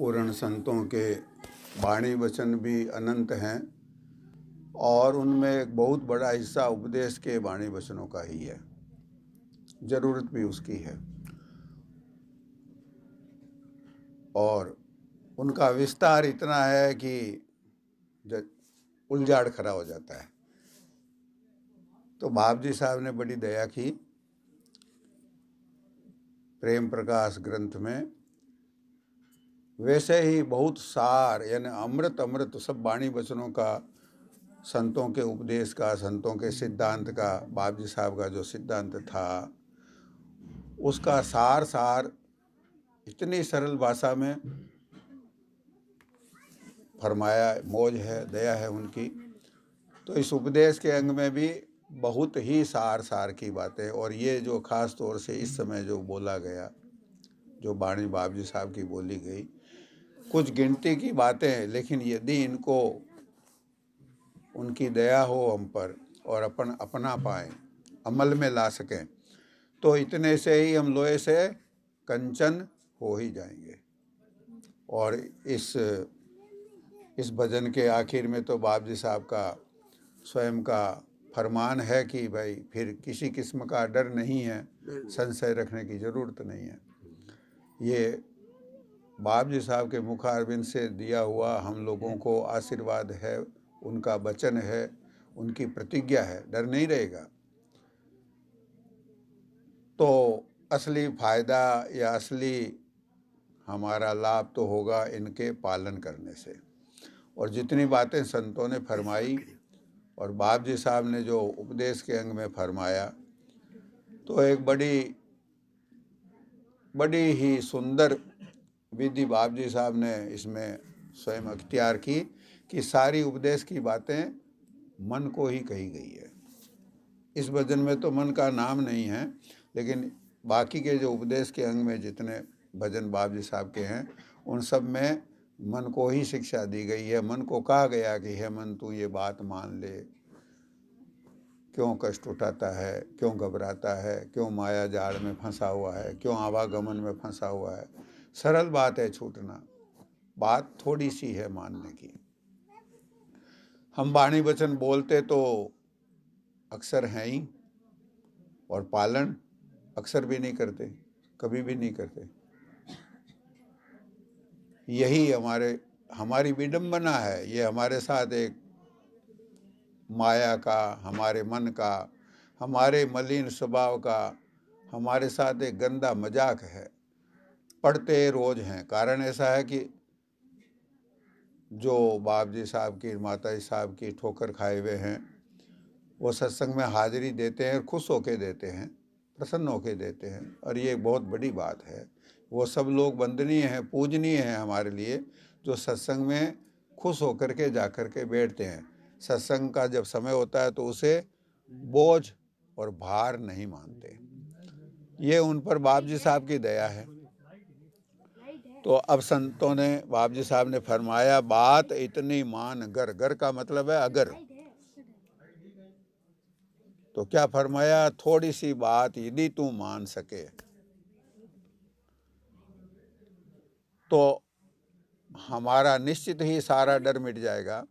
पूर्ण संतों के वाणी वचन भी अनंत हैं और उनमें एक बहुत बड़ा हिस्सा उपदेश के वाणी वचनों का ही है ज़रूरत भी उसकी है और उनका विस्तार इतना है कि उलझाड़ खड़ा हो जाता है तो बाप जी साहब ने बड़ी दया की प्रेम प्रकाश ग्रंथ में वैसे ही बहुत सार यानी अमृत अमृत सब बाणी वचनों का संतों के उपदेश का संतों के सिद्धांत का बाबजी जी साहब का जो सिद्धांत था उसका सार सार इतनी सरल भाषा में फरमाया मौज है दया है उनकी तो इस उपदेश के अंग में भी बहुत ही सार सार की बातें और ये जो खास तौर से इस समय जो बोला गया जो बाणी बाबजी साहब की बोली गई कुछ गिनती की बातें हैं लेकिन यदि इनको उनकी दया हो हम पर और अपन अपना पाएँ अमल में ला सकें तो इतने से ही हम लोहे से कंचन हो ही जाएंगे और इस इस भजन के आखिर में तो बाप जी साहब का स्वयं का फरमान है कि भाई फिर किसी किस्म का डर नहीं है संशय रखने की ज़रूरत नहीं है ये बाप जी साहब के मुखारविंद से दिया हुआ हम लोगों को आशीर्वाद है उनका वचन है उनकी प्रतिज्ञा है डर नहीं रहेगा तो असली फ़ायदा या असली हमारा लाभ तो होगा इनके पालन करने से और जितनी बातें संतों ने फरमाई और बाप जी साहब ने जो उपदेश के अंग में फरमाया तो एक बड़ी बड़ी ही सुंदर विधि बाब जी साहब ने इसमें स्वयं अख्तियार की कि सारी उपदेश की बातें मन को ही कही गई है इस भजन में तो मन का नाम नहीं है लेकिन बाकी के जो उपदेश के अंग में जितने भजन बाब जी साहब के हैं उन सब में मन को ही शिक्षा दी गई है मन को कहा गया कि हे मन तू ये बात मान ले क्यों कष्ट उठाता है क्यों घबराता है क्यों माया जाड़ में फंसा हुआ है क्यों आवागमन में फंसा हुआ है सरल बात है छूटना बात थोड़ी सी है मानने की हम वाणी वचन बोलते तो अक्सर हैं ही और पालन अक्सर भी नहीं करते कभी भी नहीं करते यही हमारे हमारी विडम्बना है ये हमारे साथ एक माया का हमारे मन का हमारे मलिन स्वभाव का हमारे साथ एक गंदा मजाक है पढ़ते रोज़ हैं कारण ऐसा है कि जो बाप जी साहब की माता जी साहब की ठोकर खाए हुए हैं वो सत्संग में हाजिरी देते हैं और खुश होके देते हैं प्रसन्न होके देते हैं और ये एक बहुत बड़ी बात है वो सब लोग वंदनीय हैं पूजनीय हैं हमारे लिए जो सत्संग में खुश होकर के जा कर के बैठते हैं सत्संग का जब समय होता है तो उसे बोझ और भार नहीं मानते ये उन पर बाप जी साहब की दया है तो अब संतों ने बाप जी साहब ने फरमाया बात इतनी मान गर गर का मतलब है अगर तो क्या फरमाया थोड़ी सी बात यदि तू मान सके तो हमारा निश्चित ही सारा डर मिट जाएगा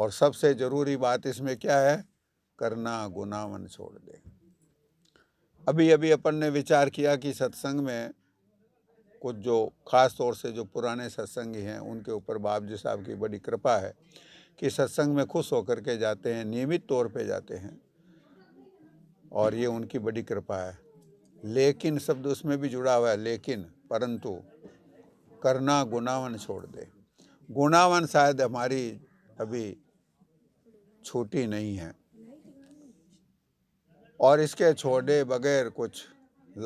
और सबसे ज़रूरी बात इसमें क्या है करना गुना मन छोड़ दे अभी अभी अपन ने विचार किया कि सत्संग में कुछ जो ख़ास तौर से जो पुराने सत्संगी हैं उनके ऊपर बाबजी जी साहब की बड़ी कृपा है कि सत्संग में खुश होकर के जाते हैं नियमित तौर पे जाते हैं और ये उनकी बड़ी कृपा है लेकिन शब्द उसमें भी जुड़ा हुआ है लेकिन परंतु करना गुनावन छोड़ दे गुनावन शायद हमारी अभी छोटी नहीं है और इसके छोड़े बगैर कुछ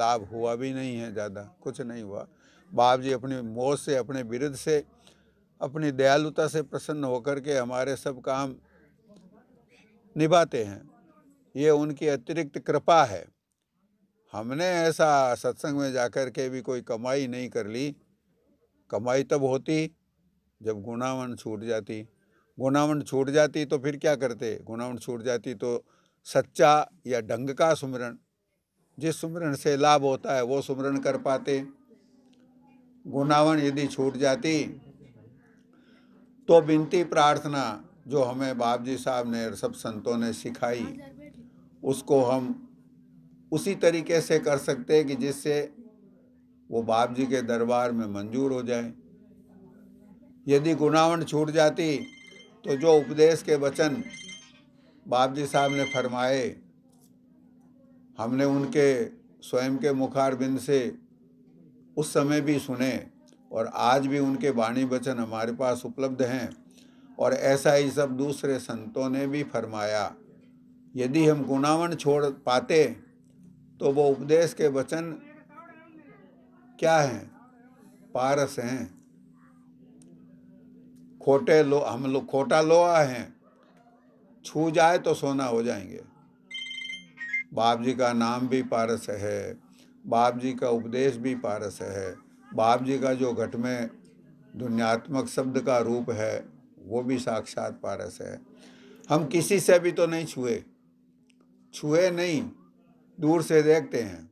लाभ हुआ भी नहीं है ज़्यादा कुछ नहीं हुआ बाप जी अपनी मोह से अपने विरुद्ध से अपनी दयालुता से प्रसन्न होकर के हमारे सब काम निभाते हैं ये उनकी अतिरिक्त कृपा है हमने ऐसा सत्संग में जाकर के भी कोई कमाई नहीं कर ली कमाई तब होती जब गुणावन छूट जाती गुणावन छूट जाती तो फिर क्या करते गुणावन छूट जाती तो सच्चा या ढंग का सुमरण जिस सुमरण से लाभ होता है वो सुमरण कर पाते गुनावन यदि छूट जाती तो विनती प्रार्थना जो हमें बाप जी साहब ने और सब संतों ने सिखाई उसको हम उसी तरीके से कर सकते हैं कि जिससे वो बाप जी के दरबार में मंजूर हो जाए यदि गुनावन छूट जाती तो जो उपदेश के वचन बाप जी साहब ने फरमाए हमने उनके स्वयं के मुखारबिंद से उस समय भी सुने और आज भी उनके वाणी वचन हमारे पास उपलब्ध हैं और ऐसा ही सब दूसरे संतों ने भी फरमाया यदि हम गुणावन छोड़ पाते तो वो उपदेश के वचन क्या हैं पारस हैं खोटे लो हम लोग खोटा लोहा हैं छू जाए तो सोना हो जाएंगे बाप जी का नाम भी पारस है बाप जी का उपदेश भी पारस है बाप जी का जो घट में दुनियात्मक शब्द का रूप है वो भी साक्षात पारस है हम किसी से भी तो नहीं छुए छुए नहीं दूर से देखते हैं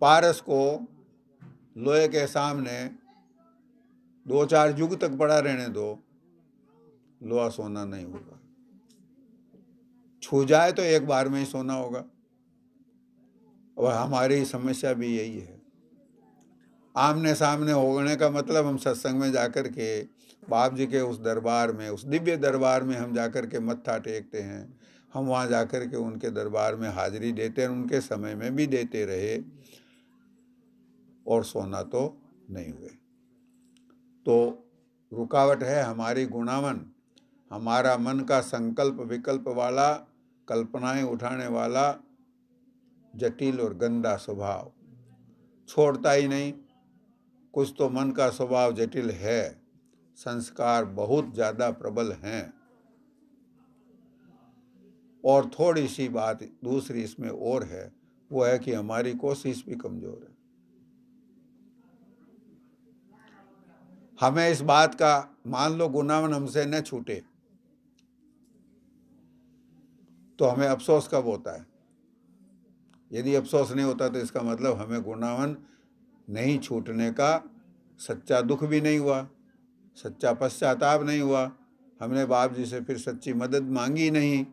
पारस को लोहे के सामने दो चार युग तक पड़ा रहने दो लोहा सोना नहीं होगा छू जाए तो एक बार में ही सोना होगा और हमारी समस्या भी यही है आमने सामने होने का मतलब हम सत्संग में जाकर के बाप जी के उस दरबार में उस दिव्य दरबार में हम जाकर के मत्था टेकते हैं हम वहाँ जाकर के उनके दरबार में हाजिरी देते हैं उनके समय में भी देते रहे और सोना तो नहीं हुए तो रुकावट है हमारी गुणावन हमारा मन का संकल्प विकल्प वाला कल्पनाएं उठाने वाला जटिल और गंदा स्वभाव छोड़ता ही नहीं कुछ तो मन का स्वभाव जटिल है संस्कार बहुत ज़्यादा प्रबल हैं और थोड़ी सी बात दूसरी इसमें और है वो है कि हमारी कोशिश भी कमज़ोर है हमें इस बात का मान लो गुनावन हमसे न छूटे तो हमें अफसोस कब होता है यदि अफसोस नहीं होता तो इसका मतलब हमें गुणावन नहीं छूटने का सच्चा दुख भी नहीं हुआ सच्चा पश्चाताप नहीं हुआ हमने बाप जी से फिर सच्ची मदद मांगी नहीं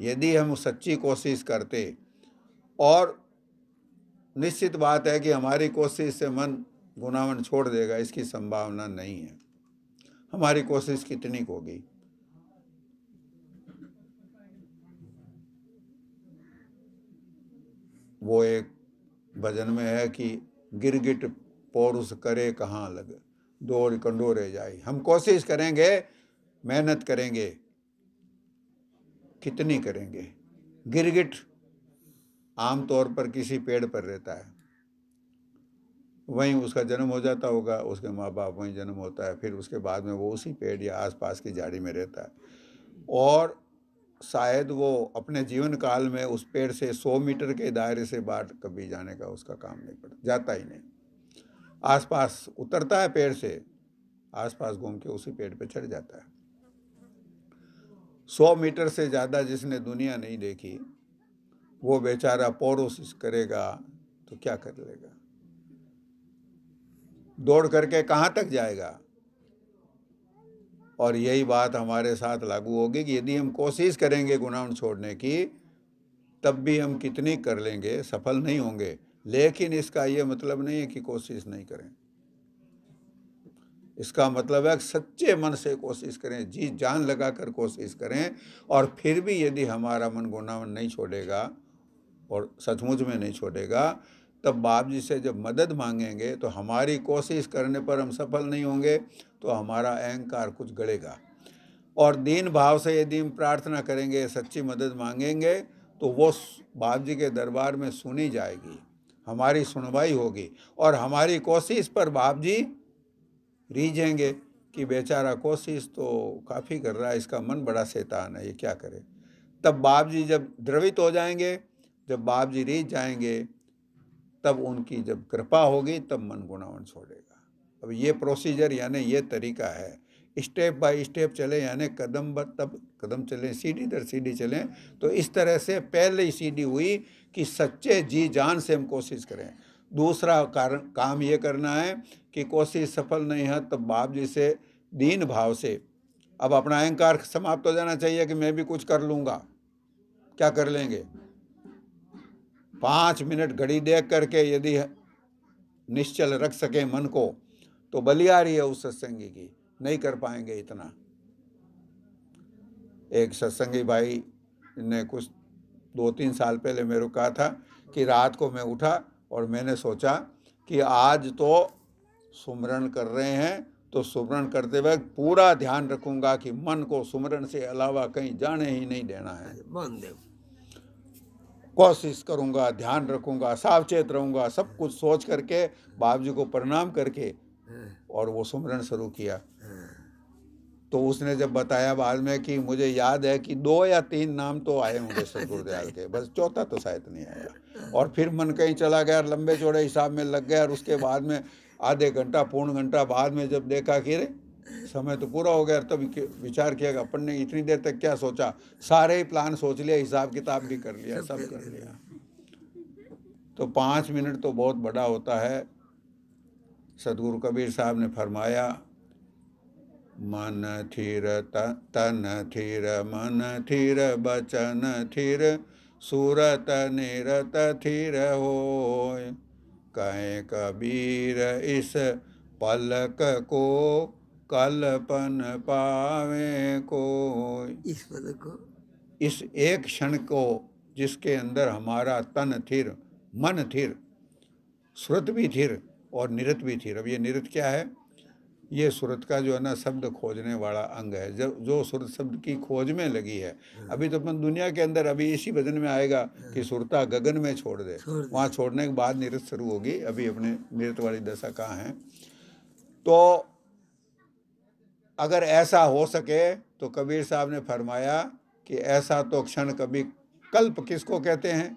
यदि हम सच्ची कोशिश करते और निश्चित बात है कि हमारी कोशिश से मन गुनावन छोड़ देगा इसकी संभावना नहीं है हमारी कोशिश कितनी होगी वो एक भजन में है कि गिरगिट पौरुष करे कहाँ लग दौड़ कंडो रह जाए हम कोशिश करेंगे मेहनत करेंगे कितनी करेंगे गिरगिट आमतौर पर किसी पेड़ पर रहता है वहीं उसका जन्म हो जाता होगा उसके माँ बाप वहीं जन्म होता है फिर उसके बाद में वो उसी पेड़ या आसपास की झाड़ी में रहता है और शायद वो अपने जीवन काल में उस पेड़ से सौ मीटर के दायरे से बाहर कभी जाने का उसका काम नहीं पड़ता जाता ही नहीं आसपास उतरता है पेड़ से आसपास घूम के उसी पेड़ पे चढ़ जाता है सौ मीटर से ज़्यादा जिसने दुनिया नहीं देखी वो बेचारा पौरोसिस करेगा तो क्या कर लेगा दौड़ करके कहाँ तक जाएगा और यही बात हमारे साथ लागू होगी कि यदि हम कोशिश करेंगे गुनाह छोड़ने की तब भी हम कितनी कर लेंगे सफल नहीं होंगे लेकिन इसका ये मतलब नहीं है कि कोशिश नहीं करें इसका मतलब है सच्चे मन से कोशिश करें जी जान लगा कर कोशिश करें और फिर भी यदि हमारा मन गुनाह नहीं छोड़ेगा और सचमुच में नहीं छोड़ेगा तब बाप जी से जब मदद मांगेंगे तो हमारी कोशिश करने पर हम सफल नहीं होंगे तो हमारा अहंकार कुछ गड़ेगा और दीन भाव से यदि हम प्रार्थना करेंगे सच्ची मदद मांगेंगे तो वो बाप जी के दरबार में सुनी जाएगी हमारी सुनवाई होगी और हमारी कोशिश पर बाप जी रीझेंगे कि बेचारा कोशिश तो काफ़ी कर रहा है इसका मन बड़ा शैतान है ये क्या करे तब बाप जी जब द्रवित हो जाएंगे जब बाप जी रीझ जाएंगे तब उनकी जब कृपा होगी तब मन गुणावन छोड़ेगा अब ये प्रोसीजर यानी ये तरीका है स्टेप बाय स्टेप चले यानी कदम ब तब कदम चलें सीढ़ी दर सीढ़ी चलें तो इस तरह से पहले ही सीढ़ी हुई कि सच्चे जी जान से हम कोशिश करें दूसरा कारण काम ये करना है कि कोशिश सफल नहीं है तब बाप जी से दीन भाव से अब अपना अहंकार समाप्त हो जाना चाहिए कि मैं भी कुछ कर लूँगा क्या कर लेंगे पाँच मिनट घड़ी देख करके यदि निश्चल रख सके मन को तो बलियारी है उस सत्संगी की नहीं कर पाएंगे इतना एक सत्संगी भाई ने कुछ दो तीन साल पहले मेरे को कहा था कि रात को मैं उठा और मैंने सोचा कि आज तो सुमरण कर रहे हैं तो सुमरण करते वक्त पूरा ध्यान रखूंगा कि मन को सुमरण से अलावा कहीं जाने ही नहीं देना है मन देव कोशिश करूँगा ध्यान रखूंगा सावचेत रहूँगा सब कुछ सोच करके बाप जी को प्रणाम करके हाँ। और वो सुमरण शुरू किया हाँ। तो उसने जब बताया बाद में कि मुझे याद है कि दो या तीन नाम तो आए होंगे सर के बस चौथा तो शायद नहीं आया और फिर मन कहीं चला गया लंबे चौड़े हिसाब में लग गया और उसके बाद में आधे घंटा पूर्ण घंटा बाद में जब देखा कि अरे समय तो पूरा हो गया तब तो विचार किया अपन ने इतनी देर तक क्या सोचा सारे ही प्लान सोच लिया हिसाब किताब भी कर लिया सब कर लिया तो पाँच मिनट तो बहुत बड़ा होता है सदगुरु कबीर साहब ने फरमाया मन थिर तन थिर मन थिर बचन थिर सूरत निरत थिर हो कहें कबीर इस पलक को कलपन पावे को इस पद को इस एक क्षण को जिसके अंदर हमारा तन थिर मन थिर सुरत भी थिर और निरत भी थिर अब ये निरत क्या है ये सुरत का जो है ना शब्द खोजने वाला अंग है जब जो सुरत शब्द की खोज में लगी है हाँ। अभी तो अपन दुनिया के अंदर अभी इसी वजन में आएगा हाँ। कि सुरता गगन में छोड़ दे वहाँ छोड़ने के बाद निरत शुरू होगी अभी अपने निरत वाली दशा कहाँ है तो अगर ऐसा हो सके तो कबीर साहब ने फरमाया कि ऐसा तो क्षण कभी कल्प किसको कहते हैं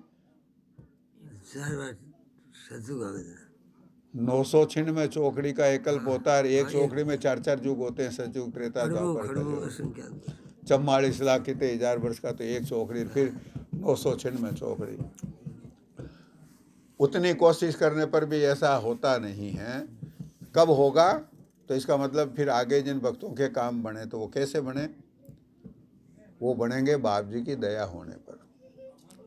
नौ सौ छिन्न में चौकड़ी का एक कल्प होता है एक हाँ, चौकड़ी में चार चार युग होते हैं सचयुग त्रेता चम्बालीस लाख कितने हजार वर्ष का तो एक चौकड़ी फिर नौ सौ छिन्न में चौकड़ी उतनी कोशिश करने पर भी ऐसा होता नहीं है कब होगा तो इसका मतलब फिर आगे जिन भक्तों के काम बने तो वो कैसे बने वो बनेंगे बाप जी की दया होने पर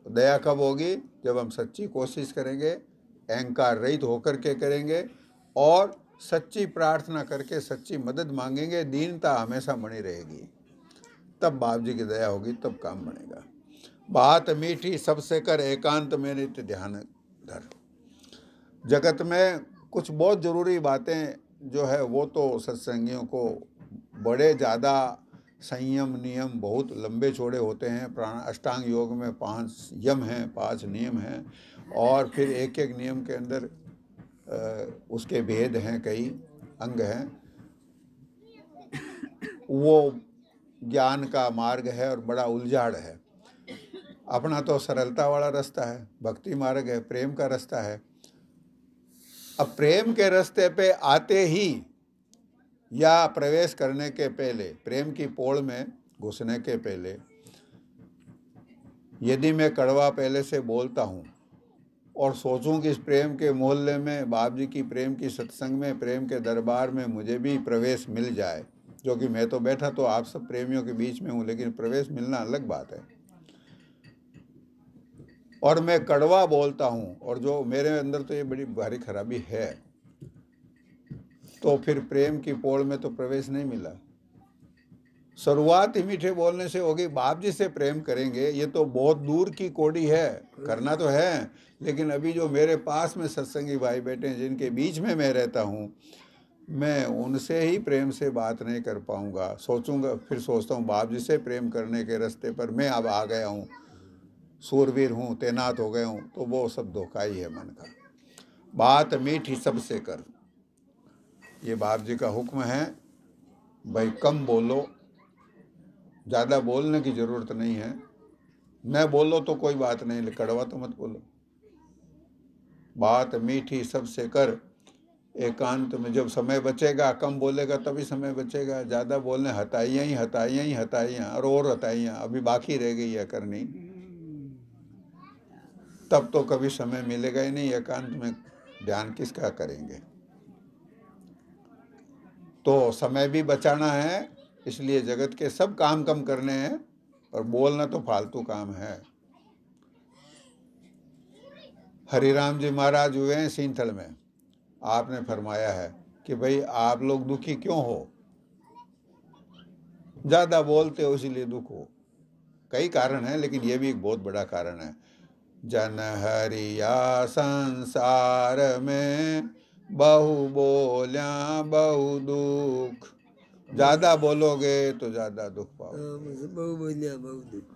तो दया कब होगी जब हम सच्ची कोशिश करेंगे अहंकार रहित होकर के करेंगे और सच्ची प्रार्थना करके सच्ची मदद मांगेंगे दीनता हमेशा बनी रहेगी तब बाप जी की दया होगी तब काम बनेगा बात मीठी सबसे कर एकांत में नित्य ध्यान धर जगत में कुछ बहुत ज़रूरी बातें जो है वो तो सत्संगियों को बड़े ज़्यादा संयम नियम बहुत लंबे चौड़े होते हैं प्राण अष्टांग योग में पांच यम हैं पांच नियम हैं और फिर एक एक नियम के अंदर उसके भेद हैं कई अंग हैं वो ज्ञान का मार्ग है और बड़ा उलझाड़ है अपना तो सरलता वाला रास्ता है भक्ति मार्ग है प्रेम का रास्ता है अब प्रेम के रास्ते पे आते ही या प्रवेश करने के पहले प्रेम की पोड़ में घुसने के पहले यदि मैं कड़वा पहले से बोलता हूँ और सोचूं कि इस प्रेम के मोहल्ले में बाप जी की प्रेम की सत्संग में प्रेम के दरबार में मुझे भी प्रवेश मिल जाए जो कि मैं तो बैठा तो आप सब प्रेमियों के बीच में हूँ लेकिन प्रवेश मिलना अलग बात है और मैं कड़वा बोलता हूँ और जो मेरे अंदर तो ये बड़ी भारी खराबी है तो फिर प्रेम की पोड़ में तो प्रवेश नहीं मिला शुरुआत ही मीठे बोलने से होगी बाप जी से प्रेम करेंगे ये तो बहुत दूर की कोड़ी है करना तो है लेकिन अभी जो मेरे पास में सत्संगी भाई बैठे हैं जिनके बीच में मैं रहता हूँ मैं उनसे ही प्रेम से बात नहीं कर पाऊँगा सोचूंगा फिर सोचता हूँ बाप जी से प्रेम करने के रास्ते पर मैं अब आ गया हूँ सूरवीर हूँ तैनात हो गए हूँ तो वो सब धोखा ही है मन का बात मीठी सबसे कर ये बाप जी का हुक्म है भाई कम बोलो ज़्यादा बोलने की ज़रूरत नहीं है न बोलो तो कोई बात नहीं कड़वा तो मत बोलो बात मीठी सबसे कर एकांत में जब समय बचेगा कम बोलेगा तभी समय बचेगा ज़्यादा बोलने हताइयाँ ही हताइयाँ ही हताइयाँ और और हताइयाँ अभी बाकी रह गई है करनी तब तो कभी समय मिलेगा ही नहीं एकांत में ध्यान किसका करेंगे तो समय भी बचाना है इसलिए जगत के सब काम कम करने हैं और बोलना तो फालतू काम है हरिराम जी महाराज हुए हैं सिंथल में आपने फरमाया है कि भाई आप लोग दुखी क्यों हो ज़्यादा बोलते हो इसीलिए दुख हो कई कारण हैं लेकिन ये भी एक बहुत बड़ा कारण है जनहरिया संसार में बहु बोलिया बहु दुख ज्यादा बोलोगे तो ज्यादा दुख पाओ हाँ, बहु बोलिया बहु दुख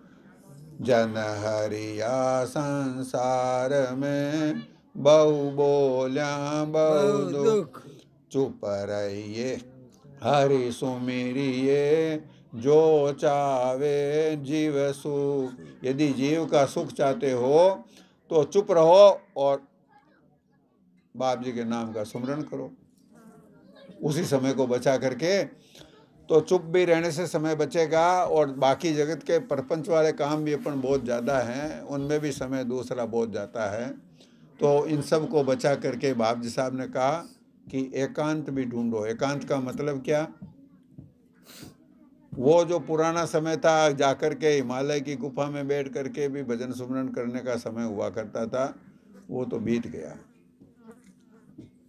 जनहरिया संसार में बहु बोलिया बहु दुख चुप रहिए हरि सुमिरिए जो चावे जीव सुख यदि जीव का सुख चाहते हो तो चुप रहो और बाप जी के नाम का स्मरण करो उसी समय को बचा करके तो चुप भी रहने से समय बचेगा और बाकी जगत के परपंच वाले काम भी अपन बहुत ज़्यादा हैं उनमें भी समय दूसरा बहुत जाता है तो इन सब को बचा करके बाप जी साहब ने कहा कि एकांत भी ढूंढो एकांत का मतलब क्या वो जो पुराना समय था जाकर के हिमालय की गुफा में बैठ करके भी भजन सुमरण करने का समय हुआ करता था वो तो बीत गया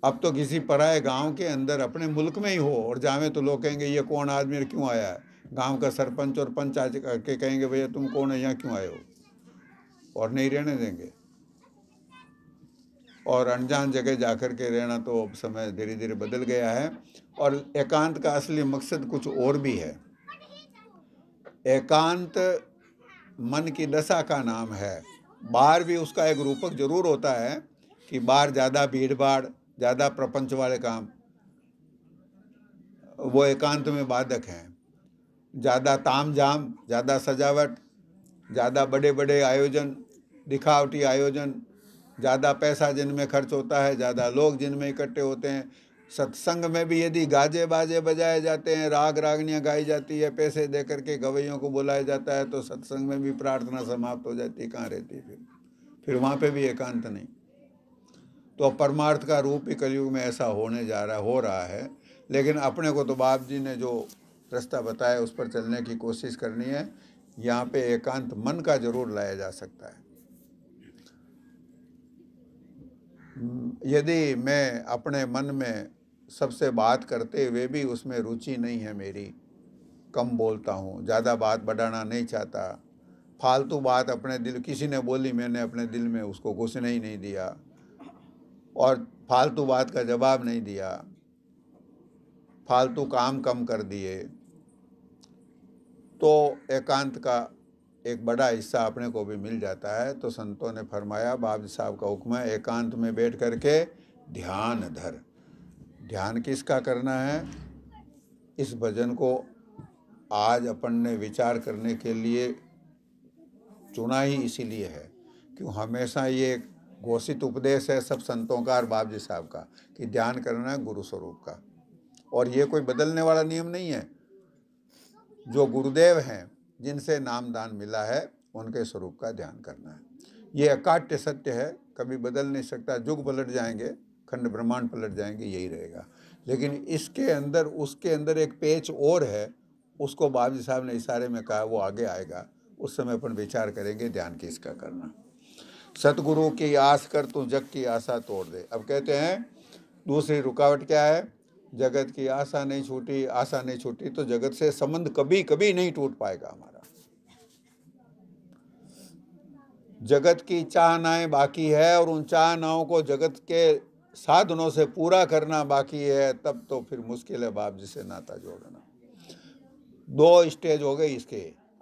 अब तो किसी पराए गांव के अंदर अपने मुल्क में ही हो और जावे तो लोग कहेंगे ये कौन आदमी क्यों आया है गांव का सरपंच और पंच आज के कहेंगे भैया तुम कौन है यहाँ क्यों आए हो और नहीं रहने देंगे और अनजान जगह जाकर के रहना तो अब समय धीरे धीरे बदल गया है और एकांत का असली मकसद कुछ और भी है एकांत मन की दशा का नाम है बाहर भी उसका एक रूपक जरूर होता है कि बाहर ज़्यादा भीड़ भाड़ ज़्यादा प्रपंच वाले काम वो एकांत में बाधक हैं ज़्यादा ताम झाम ज़्यादा सजावट ज़्यादा बड़े बड़े आयोजन दिखावटी आयोजन ज़्यादा पैसा जिनमें खर्च होता है ज़्यादा लोग जिनमें इकट्ठे होते हैं सत्संग में भी यदि गाजे बाजे बजाए जाते हैं राग रागनियाँ गाई जाती है पैसे दे करके गवैयों को बुलाया जाता है तो सत्संग में भी प्रार्थना समाप्त हो जाती है कहाँ रहती है फिर फिर वहाँ पे भी एकांत नहीं तो परमार्थ का रूप ही कलयुग में ऐसा होने जा रहा हो रहा है लेकिन अपने को तो बाप जी ने जो रास्ता बताया उस पर चलने की कोशिश करनी है यहाँ पे एकांत मन का जरूर लाया जा सकता है हम्म, यदि मैं अपने मन में सबसे बात करते हुए भी उसमें रुचि नहीं है मेरी कम बोलता हूँ ज़्यादा बात बढ़ाना नहीं चाहता फालतू बात अपने दिल किसी ने बोली मैंने अपने दिल में उसको घुसने ही नहीं दिया और फालतू बात का जवाब नहीं दिया फालतू काम कम कर दिए तो एकांत का एक बड़ा हिस्सा अपने को भी मिल जाता है तो संतों ने फरमाया बाबी साहब का हुक्म है एकांत में बैठ करके ध्यान धर ध्यान किसका करना है इस भजन को आज अपन ने विचार करने के लिए चुना ही इसीलिए है क्यों हमेशा ये घोषित उपदेश है सब संतों का और बाबजी जी साहब का कि ध्यान करना है गुरु स्वरूप का और ये कोई बदलने वाला नियम नहीं है जो गुरुदेव हैं जिनसे नाम दान मिला है उनके स्वरूप का ध्यान करना है ये अकाट्य सत्य है कभी बदल नहीं सकता जुग पलट जाएंगे खंड ब्रह्मांड पलट जाएंगे यही रहेगा लेकिन इसके अंदर उसके अंदर एक पेच और है उसको बाबजी साहब ने इशारे में कहा वो आगे आएगा उस समय अपन विचार करेंगे ध्यान इसका करना सतगुरु की आस कर तू जग की आशा तोड़ दे अब कहते हैं दूसरी रुकावट क्या है जगत की आशा नहीं छूटी आशा नहीं छूटी तो जगत से संबंध कभी कभी नहीं टूट पाएगा हमारा जगत की चाहनाएं बाकी है और उन चाहनाओं को जगत के साधनों से पूरा करना बाकी है तब तो फिर मुश्किल है बाप जी से नाता जोड़ना दो स्टेज हो गई इसके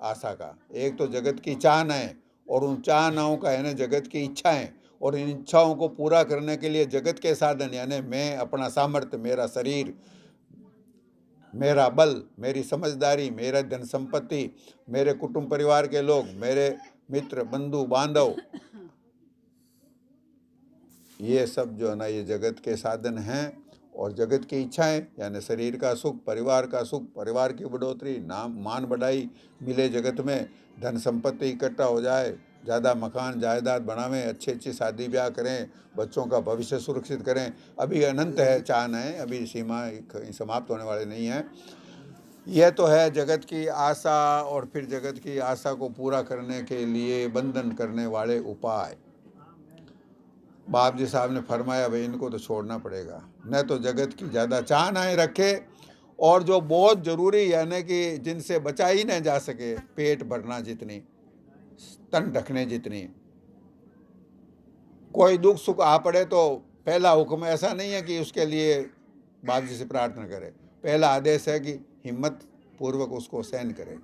आशा का एक तो जगत की चाहन है और उन चाहनाओं का यानी जगत की इच्छाएं और इन इच्छाओं को पूरा करने के लिए जगत के साधन यानी मैं अपना सामर्थ्य मेरा शरीर मेरा बल मेरी समझदारी मेरा धन संपत्ति मेरे कुटुंब परिवार के लोग मेरे मित्र बंधु बांधव ये सब जो है ना ये जगत के साधन हैं और जगत की इच्छाएं यानी शरीर का सुख परिवार का सुख परिवार की बढ़ोतरी नाम मान बढ़ाई मिले जगत में धन संपत्ति इकट्ठा हो जाए ज़्यादा मकान जायदाद बनावें अच्छे अच्छे शादी ब्याह करें बच्चों का भविष्य सुरक्षित करें अभी अनंत है चाहना है अभी सीमा समाप्त होने वाले नहीं हैं यह तो है जगत की आशा और फिर जगत की आशा को पूरा करने के लिए बंधन करने वाले उपाय बाप जी साहब ने फरमाया भाई इनको तो छोड़ना पड़ेगा न तो जगत की ज़्यादा चाह आए रखे और जो बहुत ज़रूरी यानी कि जिनसे बचा ही नहीं जा सके पेट भरना जितनी तन ढकने जितनी कोई दुख सुख आ पड़े तो पहला हुक्म ऐसा नहीं है कि उसके लिए बाप जी से प्रार्थना करें पहला आदेश है कि हिम्मत पूर्वक उसको सहन करें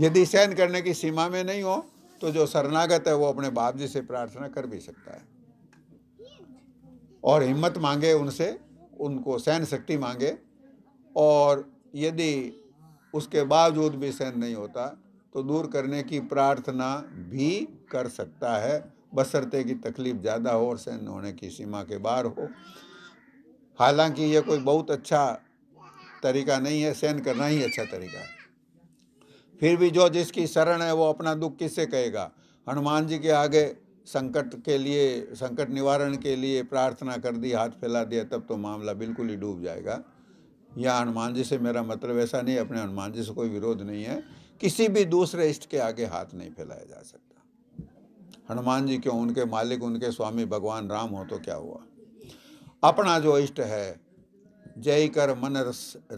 यदि सहन करने की सीमा में नहीं हो तो जो शरणागत है वो अपने बाप जी से प्रार्थना कर भी सकता है और हिम्मत मांगे उनसे उनको सहन शक्ति मांगे और यदि उसके बावजूद भी सहन नहीं होता तो दूर करने की प्रार्थना भी कर सकता है बसरते की तकलीफ ज़्यादा हो और सहन होने की सीमा के बाहर हो हालांकि ये कोई बहुत अच्छा तरीका नहीं है सहन करना ही अच्छा तरीका है फिर भी जो जिसकी शरण है वो अपना दुख किससे कहेगा हनुमान जी के आगे संकट के लिए संकट निवारण के लिए प्रार्थना कर दी हाथ फैला दिया तब तो मामला बिल्कुल ही डूब जाएगा या हनुमान जी से मेरा मतलब ऐसा नहीं अपने हनुमान जी से कोई विरोध नहीं है किसी भी दूसरे इष्ट के आगे हाथ नहीं फैलाया जा सकता हनुमान जी क्यों उनके मालिक उनके स्वामी भगवान राम हो तो क्या हुआ अपना जो इष्ट है जय कर मन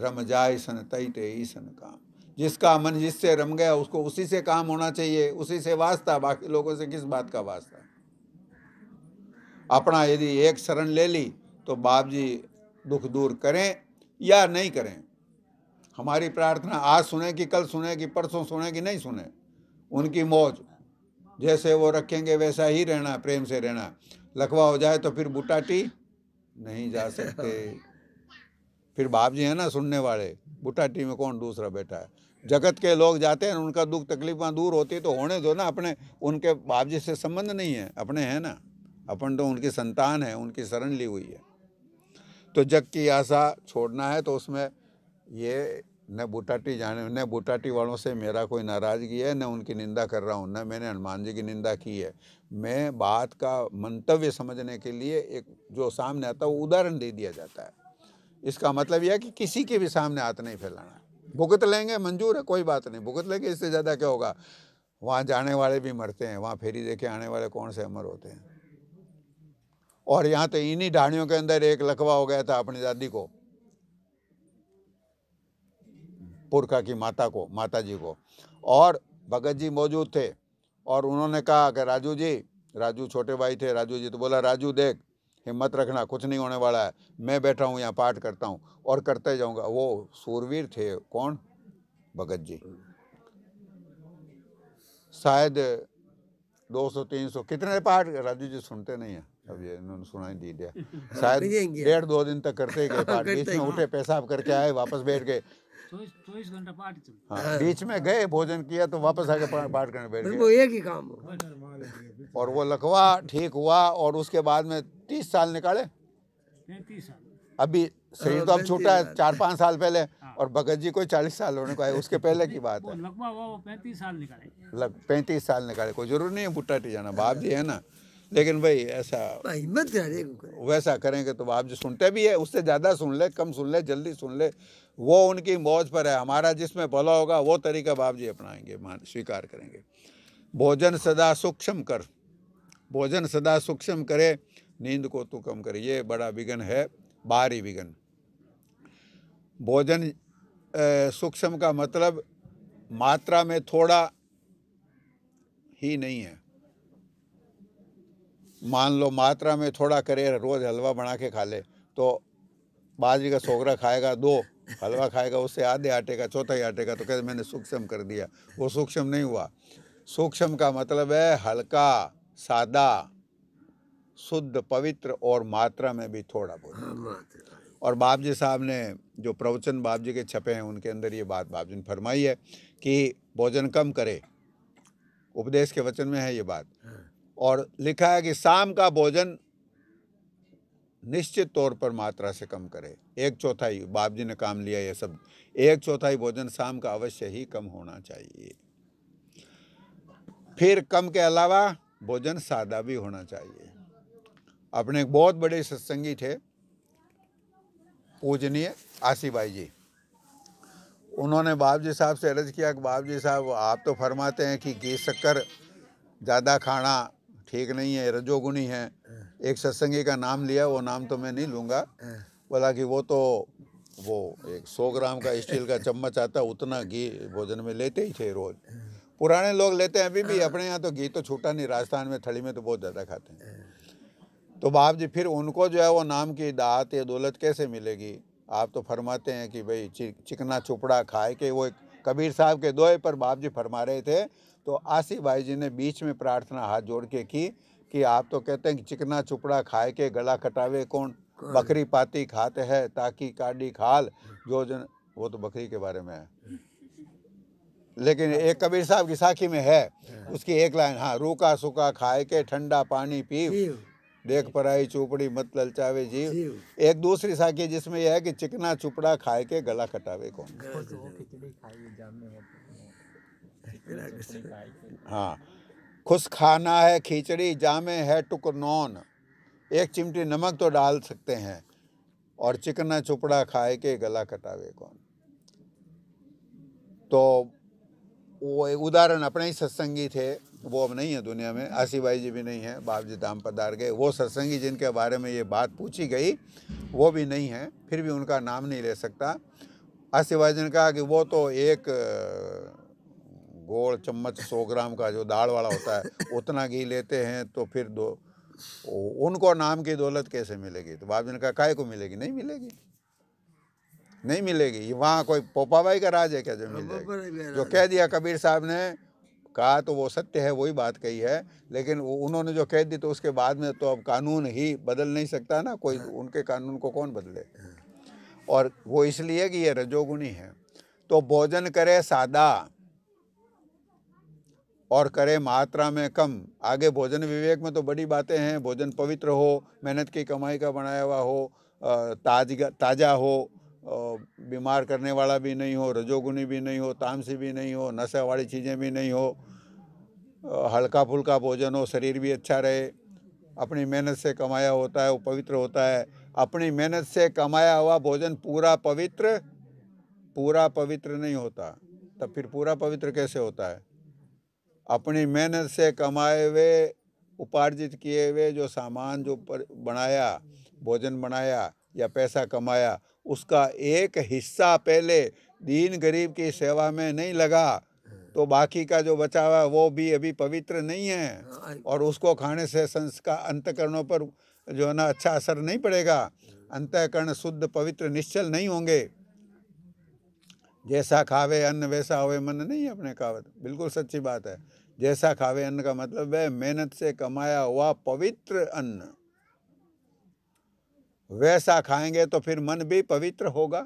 रम जाय सन तय ते सन काम जिसका मन जिससे रम गया उसको उसी से काम होना चाहिए उसी से वास्ता बाकी लोगों से किस बात का वास्ता अपना यदि एक शरण ले ली तो बाप जी दुख दूर करें या नहीं करें हमारी प्रार्थना आज सुने कि कल सुने कि परसों सुने कि नहीं सुने उनकी मौज जैसे वो रखेंगे वैसा ही रहना प्रेम से रहना लखवा हो जाए तो फिर बुटाटी नहीं जा सकते फिर बाप जी हैं ना सुनने वाले बुटाटी में कौन दूसरा बेटा है जगत के लोग जाते हैं उनका दुख तकलीफा दूर होती तो होने दो ना अपने उनके बाप जी से संबंध नहीं है अपने हैं ना अपन तो उनकी संतान है उनकी शरण ली हुई है तो जग की आशा छोड़ना है तो उसमें ये न बुटाटी जाने न बुटाटी वालों से मेरा कोई नाराज़गी है न उनकी निंदा कर रहा हूँ न मैंने हनुमान जी की निंदा की है मैं बात का मंतव्य समझने के लिए एक जो सामने आता है वो उदाहरण दे दिया जाता है इसका मतलब यह है कि किसी के भी सामने हाथ नहीं फैलाना भुगत लेंगे मंजूर है कोई बात नहीं भुगत लेंगे इससे ज़्यादा क्या होगा वहाँ जाने वाले भी मरते हैं वहाँ फेरी देखे आने वाले कौन से अमर होते हैं और यहाँ तो इन्हीं ढाणियों के अंदर एक लकवा हो गया था अपनी दादी को पुरखा की माता को माता जी को और भगत जी मौजूद थे और उन्होंने कहा कि राजू जी राजू छोटे भाई थे राजू जी तो बोला राजू देख हिम्मत रखना कुछ नहीं होने वाला है मैं बैठा हूँ यहाँ पाठ करता हूँ और करते जाऊँगा वो सूरवीर थे कौन भगत जी शायद 200 300 कितने पाठ राजू जी सुनते नहीं है अब ये इन्होंने सुनाई दे दिया शायद डेढ़ दो दिन तक करते गए पाठ बीच में उठे पेशाब करके आए वापस बैठ गए घंटा पाठ हाँ बीच में गए भोजन किया तो वापस आके पाठ करने बैठ गए वो एक ही काम और वो लकवा ठीक हुआ और उसके बाद में तीस साल निकाले साल अभी सही तो अब छोटा है चार पाँच साल पहले हाँ। और भगत जी कोई चालीस साल होने को आए उसके पहले की बात है पैंतीस लग पैंतीस साल निकाले कोई जरूर नहीं है टी जाना बाप जी है ना लेकिन भाई ऐसा हिम्मत वैसा करेंगे तो बाप जी सुनते भी है उससे ज़्यादा सुन ले कम सुन ले जल्दी सुन ले वो उनकी मौज पर है हमारा जिसमें भला होगा वो तरीका बाप जी अपनाएंगे मान स्वीकार करेंगे भोजन सदा सूक्ष्म कर भोजन सदा सूक्ष्म करे नींद को तो कम करिए ये बड़ा विघन है बाहरी विघन भोजन सूक्ष्म का मतलब मात्रा में थोड़ा ही नहीं है मान लो मात्रा में थोड़ा करे रोज़ हलवा बना के खा ले तो बाजी का सोगरा खाएगा दो हलवा खाएगा उससे आधे आटे का चौथा ही आटे का तो कहते मैंने सूक्ष्म कर दिया वो सूक्ष्म नहीं हुआ सूक्ष्म का मतलब है हल्का सादा शुद्ध पवित्र और मात्रा में भी थोड़ा बहुत हाँ, और बाप जी साहब ने जो प्रवचन बाप जी के छपे हैं उनके अंदर ये बात बाप जी ने फरमाई है कि भोजन कम करे उपदेश के वचन में है ये बात हाँ। और लिखा है कि शाम का भोजन निश्चित तौर पर मात्रा से कम करे एक चौथाई बाप जी ने काम लिया ये सब एक चौथाई भोजन शाम का अवश्य ही कम होना चाहिए फिर कम के अलावा भोजन सादा भी होना चाहिए अपने एक बहुत बड़े सत्संगी थे पूजनीय भाई जी उन्होंने बाप जी साहब से अर्ज किया कि बाप जी साहब आप तो फरमाते हैं कि घी शक्कर ज़्यादा खाना ठीक नहीं है रजोगुनी है एक सत्संगी का नाम लिया वो नाम तो मैं नहीं लूँगा बोला कि वो तो वो एक सौ ग्राम का स्टील का चम्मच आता उतना घी भोजन में लेते ही थे रोज़ पुराने लोग लेते हैं अभी भी अपने यहाँ तो घी तो छूटा नहीं राजस्थान में थड़ी में तो बहुत ज़्यादा खाते हैं तो बाप जी फिर उनको जो है वो नाम की दात या दौलत कैसे मिलेगी आप तो फरमाते हैं कि भाई चिकना चुपड़ा खाए के वो कबीर साहब के दोहे पर बाप जी फरमा रहे थे तो आसिफ भाई जी ने बीच में प्रार्थना हाथ जोड़ के की कि आप तो कहते हैं कि चिकना चुपड़ा खाए के गला कटावे कौन बकरी पाती खाते हैं ताकि काडी खाल जो जन वो तो बकरी के बारे में है लेकिन एक कबीर साहब की साखी में है उसकी एक लाइन हाँ रूका सूखा खाए के ठंडा पानी पी देख पराई चुपड़ी मत ललचावे जीव एक दूसरी साखी जिसमें यह है कि चिकना चुपड़ा खाए के गला कटावे कौन तो हाँ खुश खाना है खिचड़ी जामे है टुक नॉन एक चिमटी नमक तो डाल सकते हैं और चिकना चुपड़ा खाए के गला कटावे कौन तो वो एक उदाहरण अपने ही सत्संगी थे वो अब नहीं है दुनिया में आसी भाई जी भी नहीं है बाप जी धाम पदार गए वो सत्संगी जिनके बारे में ये बात पूछी गई वो भी नहीं है फिर भी उनका नाम नहीं ले सकता आसी भाई जी ने कहा कि वो तो एक गोल चम्मच सौ ग्राम का जो दाल वाला होता है उतना घी लेते हैं तो फिर दो उनको नाम की दौलत कैसे मिलेगी तो बाप जी ने कहा काय को मिलेगी नहीं मिलेगी नहीं मिलेगी वहाँ कोई पोपाबाई का राज है क्या जो मिल जाएगा जो कह दिया कबीर साहब ने कहा तो वो सत्य है वही बात कही है लेकिन उन्होंने जो कह दी तो उसके बाद में तो अब कानून ही बदल नहीं सकता ना कोई हाँ। उनके कानून को कौन बदले हाँ। और वो इसलिए कि ये रजोगुणी है तो भोजन करे सादा और करे मात्रा में कम आगे भोजन विवेक में तो बड़ी बातें हैं भोजन पवित्र हो मेहनत की कमाई का बनाया हुआ हो ताजा ताज़ा हो बीमार करने वाला भी नहीं हो रजोगुनी भी नहीं हो तामसी भी नहीं हो नशे वाली चीज़ें भी नहीं हो हल्का फुल्का भोजन हो शरीर भी अच्छा रहे अपनी मेहनत से कमाया होता है वो पवित्र होता है अपनी मेहनत से कमाया हुआ भोजन पूरा पवित्र पूरा पवित्र नहीं होता तब फिर पूरा पवित्र कैसे होता है अपनी मेहनत से कमाए हुए उपार्जित किए हुए जो सामान जो पर बनाया भोजन बनाया या पैसा कमाया उसका एक हिस्सा पहले दीन गरीब की सेवा में नहीं लगा तो बाकी का जो बचा हुआ वो भी अभी पवित्र नहीं है हाँ, और उसको खाने से संस्कार अंतकरणों पर जो है ना अच्छा असर नहीं पड़ेगा अंतकरण शुद्ध पवित्र निश्चल नहीं होंगे जैसा खावे अन्न वैसा होवे मन नहीं अपने कहावत बिल्कुल सच्ची बात है जैसा खावे अन्न का मतलब है मेहनत से कमाया हुआ पवित्र अन्न वैसा खाएंगे तो फिर मन भी पवित्र होगा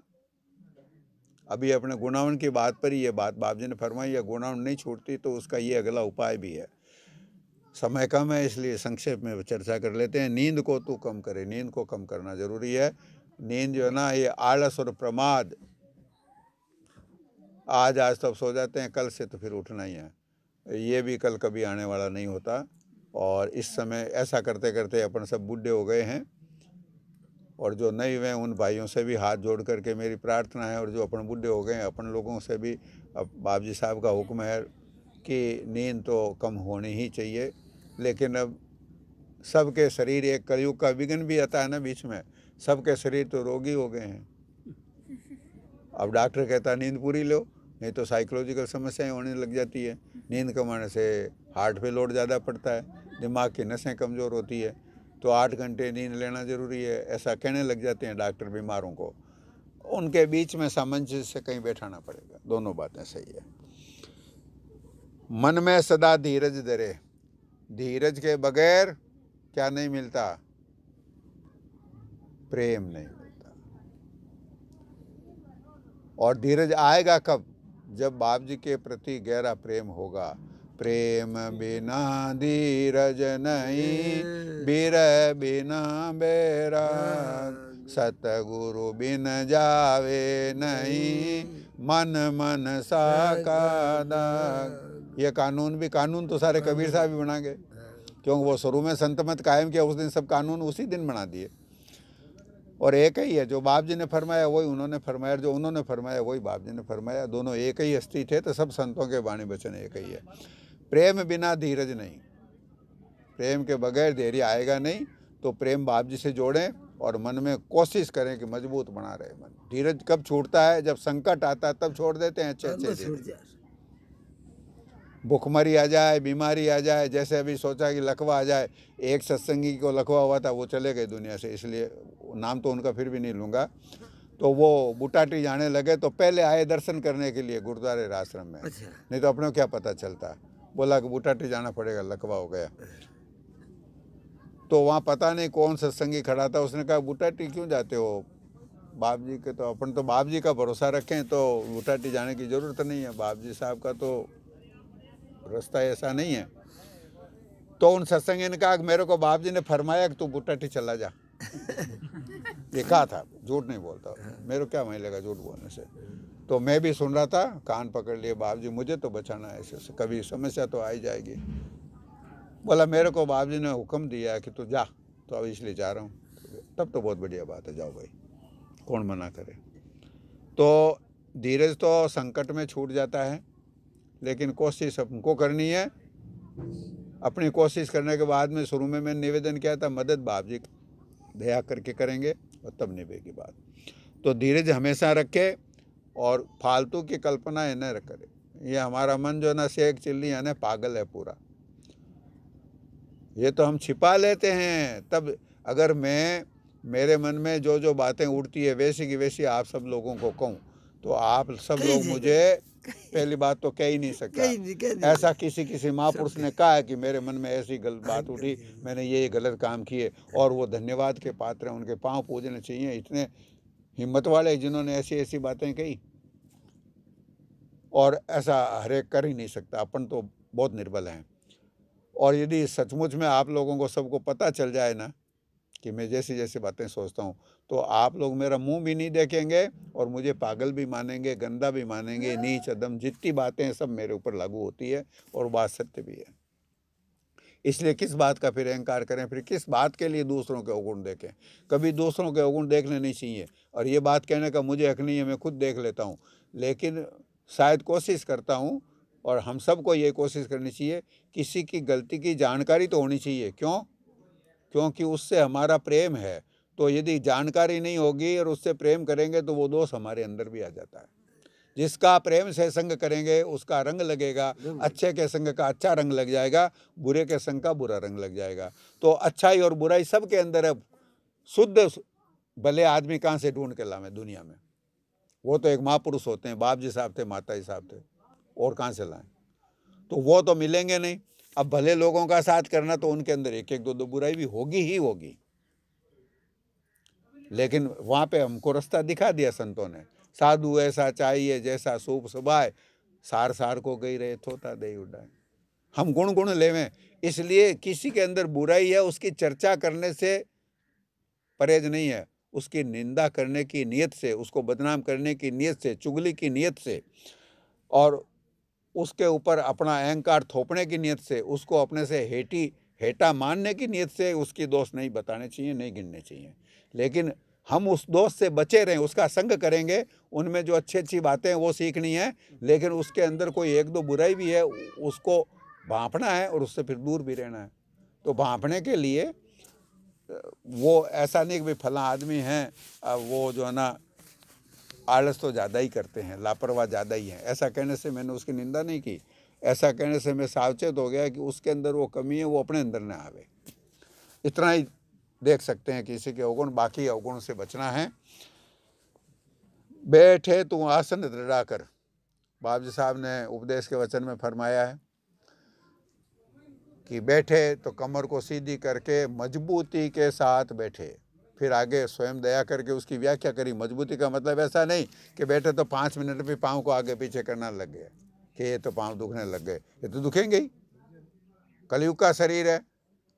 अभी अपने गुणावन की बात पर ही ये बात बाप जी ने फरमाई या गुणावन नहीं छूटती तो उसका ये अगला उपाय भी है समय कम है इसलिए संक्षेप में चर्चा कर लेते हैं नींद को तू कम करे नींद को कम करना जरूरी है नींद जो है ना ये आलस और प्रमाद आज आज तो सो जाते हैं कल से तो फिर उठना ही है ये भी कल कभी आने वाला नहीं होता और इस समय ऐसा करते करते अपन सब बुढे हो गए हैं और जो नए हुए उन भाइयों से भी हाथ जोड़ करके मेरी प्रार्थना है और जो अपन बुढ़े हो गए अपन लोगों से भी अब बाप जी साहब का हुक्म है कि नींद तो कम होनी ही चाहिए लेकिन अब सबके शरीर एक कलयुग का विघ्न भी आता है ना बीच में सबके शरीर तो रोगी हो गए हैं अब डॉक्टर कहता नींद पूरी लो नहीं तो साइकोलॉजिकल समस्याएं होने लग जाती है नींद कमाने से हार्ट पे लोड ज़्यादा पड़ता है दिमाग की नसें कमज़ोर होती है तो आठ घंटे नींद लेना ज़रूरी है ऐसा कहने लग जाते हैं डॉक्टर बीमारों को उनके बीच में सामंजस्य से कहीं बैठाना पड़ेगा दोनों बातें सही है मन में सदा धीरज धरे धीरज के बगैर क्या नहीं मिलता प्रेम नहीं मिलता और धीरज आएगा कब जब बाप जी के प्रति गहरा प्रेम होगा प्रेम बिना धीरज नहीं बीर बिना बेरा सतगुरु बिन जावे नहीं मन मन सा का ये कानून भी कानून तो सारे कबीर साहब ही बना गए क्योंकि वो शुरू में संतमत कायम किया उस दिन सब कानून उसी दिन बना दिए और एक ही है जो बाप जी ने फरमाया वही उन्होंने फरमाया जो उन्होंने फरमाया वही बाप जी ने फरमाया दोनों एक ही हस्ती थे तो सब संतों के बाणी बचन एक ही है प्रेम बिना धीरज नहीं प्रेम के बगैर धैर्य आएगा नहीं तो प्रेम बाप जी से जोड़ें और मन में कोशिश करें कि मजबूत बना रहे मन धीरज कब छूटता है जब संकट आता है तब छोड़ देते हैं अच्छे अच्छे तो भुखमरी आ जाए बीमारी आ जाए जैसे अभी सोचा कि लखवा आ जाए एक सत्संगी को लखवा हुआ था वो चले गए दुनिया से इसलिए नाम तो उनका फिर भी नहीं लूँगा तो वो बुटाटी जाने लगे तो पहले आए दर्शन करने के लिए गुरुद्वारे आश्रम में अच्छा। नहीं तो अपने क्या पता चलता बोला कि बूटाटी जाना पड़ेगा लकवा हो गया तो वहाँ पता नहीं कौन सत्संगी खड़ा था उसने कहा बुटाटी क्यों जाते हो बाप जी के तो अपन तो बाप जी का भरोसा रखें तो बुटाटी जाने की ज़रूरत नहीं है बाप जी साहब का तो रास्ता ऐसा नहीं है तो उन सत्संगी ने कहा कि मेरे को बाप जी ने फरमाया कि तू बुटाटी चला जा ये कहा था झूठ नहीं बोलता मेरे को क्या लगा झूठ बोलने से तो मैं भी सुन रहा था कान पकड़ लिए बाप जी मुझे तो बचाना है ऐसे कभी समस्या तो आई जाएगी बोला मेरे को बाप जी ने हुक्म दिया कि तू जा तो अब इसलिए जा रहा हूँ तब तो बहुत बढ़िया बात है जाओ भाई कौन मना करे तो धीरज तो संकट में छूट जाता है लेकिन कोशिश हमको करनी है अपनी कोशिश करने के बाद में शुरू में मैंने निवेदन किया था मदद बाप जी दया करके करेंगे और तब निभेगी बात तो धीरज हमेशा रखे और फालतू की कल्पना कल्पनाएं न करे ये हमारा मन जो है ना शेख चिल्ली यानी पागल है पूरा ये तो हम छिपा लेते हैं तब अगर मैं मेरे मन में जो जो बातें उड़ती है वैसी की वैसी आप सब लोगों को कहूँ तो आप सब लोग मुझे पहली बात तो कह ही नहीं सकते ऐसा किसी किसी महापुरुष ने कहा है कि मेरे मन में ऐसी गलत बात उठी मैंने ये गलत काम किए और वो धन्यवाद के पात्र हैं उनके पाँव पूजने चाहिए इतने हिम्मत वाले जिन्होंने ऐसी ऐसी बातें कही और ऐसा हरेक कर ही नहीं सकता अपन तो बहुत निर्बल हैं और यदि सचमुच में आप लोगों को सबको पता चल जाए ना कि मैं जैसी जैसी बातें सोचता हूँ तो आप लोग मेरा मुंह भी नहीं देखेंगे और मुझे पागल भी मानेंगे गंदा भी मानेंगे नीच अदम जितनी बातें सब मेरे ऊपर लागू होती है और बात सत्य भी है इसलिए किस बात का फिर अहंकार करें फिर किस बात के लिए दूसरों के अवगुण देखें कभी दूसरों के अवगुण देखने नहीं चाहिए और ये बात कहने का मुझे हक नहीं है मैं खुद देख लेता हूँ लेकिन शायद कोशिश करता हूँ और हम सबको ये कोशिश करनी चाहिए किसी की गलती की जानकारी तो होनी चाहिए क्यों क्योंकि उससे हमारा प्रेम है तो यदि जानकारी नहीं होगी और उससे प्रेम करेंगे तो वो दोष हमारे अंदर भी आ जाता है जिसका प्रेम से संग करेंगे उसका रंग लगेगा अच्छे के संग का अच्छा रंग लग जाएगा बुरे के संग का बुरा रंग लग जाएगा तो अच्छाई और बुराई सबके अंदर अब शुद्ध भले आदमी कहाँ से ढूंढ के लावे दुनिया में वो तो एक महापुरुष होते हैं बाप जी साहब थे माता जी साहब थे और कहाँ से लाएं तो वो तो मिलेंगे नहीं अब भले लोगों का साथ करना तो उनके अंदर एक एक दो दो बुराई भी होगी ही होगी लेकिन वहाँ पे हमको रास्ता दिखा दिया संतों ने साधु ऐसा चाहिए जैसा सूप सुबाए सार सार को गई रहे थोता दे उड़ाए हम गुण गुण लेवें इसलिए किसी के अंदर बुराई है उसकी चर्चा करने से परहेज नहीं है उसकी निंदा करने की नीयत से उसको बदनाम करने की नीयत से चुगली की नीयत से और उसके ऊपर अपना अहंकार थोपने की नीयत से उसको अपने से हेटी हेटा मानने की नीयत से उसकी दोस्त नहीं बताने चाहिए नहीं गिनने चाहिए लेकिन हम उस दोस्त से बचे रहें उसका संग करेंगे उनमें जो अच्छी अच्छी बातें हैं वो सीखनी है लेकिन उसके अंदर कोई एक दो बुराई भी है उसको भांपना है और उससे फिर दूर भी रहना है तो भांपने के लिए वो ऐसा नहीं कि भाई फला आदमी हैं वो जो है ना आलस तो ज़्यादा ही करते हैं लापरवाह ज़्यादा ही हैं ऐसा कहने से मैंने उसकी निंदा नहीं की ऐसा कहने से मैं सावचेत हो गया कि उसके अंदर वो कमी है वो अपने अंदर ना आवे इतना ही देख सकते हैं किसी के अवगुण बाकी अवगुण से बचना है बैठे तू आसन दृढ़ा कर बाबजी साहब ने उपदेश के वचन में फरमाया है कि बैठे तो कमर को सीधी करके मजबूती के साथ बैठे फिर आगे स्वयं दया करके उसकी व्याख्या करी मजबूती का मतलब ऐसा नहीं कि बैठे तो पाँच मिनट भी पाँव को आगे पीछे करना लग गया कि ये तो पाँव दुखने लग गए ये तो दुखेंगे ही कलयुग का शरीर है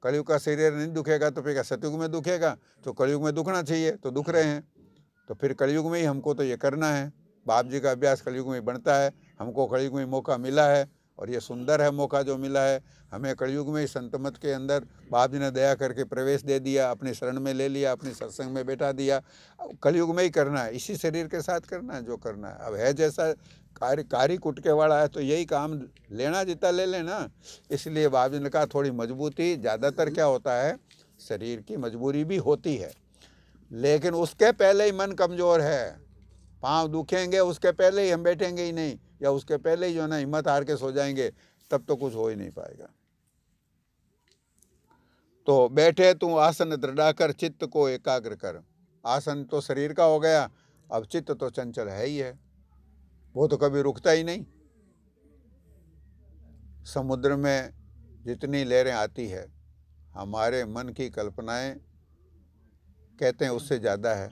कलयुग का शरीर नहीं दुखेगा तो फिर सतयुग में दुखेगा तो कलयुग में दुखना चाहिए तो दुख रहे हैं तो फिर कलयुग में ही हमको तो ये करना है बाप जी का अभ्यास कलयुग में बनता है हमको कलयुग में मौका मिला है और ये सुंदर है मौका जो मिला है हमें कलयुग में इस संतमत के अंदर बाप जी ने दया करके प्रवेश दे दिया अपने शरण में ले लिया अपने सत्संग में बैठा दिया कलयुग में ही करना है इसी शरीर के साथ करना है जो करना है अब है जैसा कार्य कार्य कुटके वाला है तो यही काम लेना जितना ले लेना इसलिए बाप जी ने कहा थोड़ी मजबूती ज़्यादातर क्या होता है शरीर की मजबूरी भी होती है लेकिन उसके पहले ही मन कमज़ोर है पाँव दुखेंगे उसके पहले ही हम बैठेंगे ही नहीं या उसके पहले ही जो है ना हिम्मत हार के सो जाएंगे तब तो कुछ हो ही नहीं पाएगा तो बैठे तू आसन दृढ़ाकर चित्त को एकाग्र कर आसन तो शरीर का हो गया अब चित्त तो चंचल है ही है वो तो कभी रुकता ही नहीं समुद्र में जितनी लहरें आती है हमारे मन की कल्पनाएं कहते हैं उससे ज़्यादा है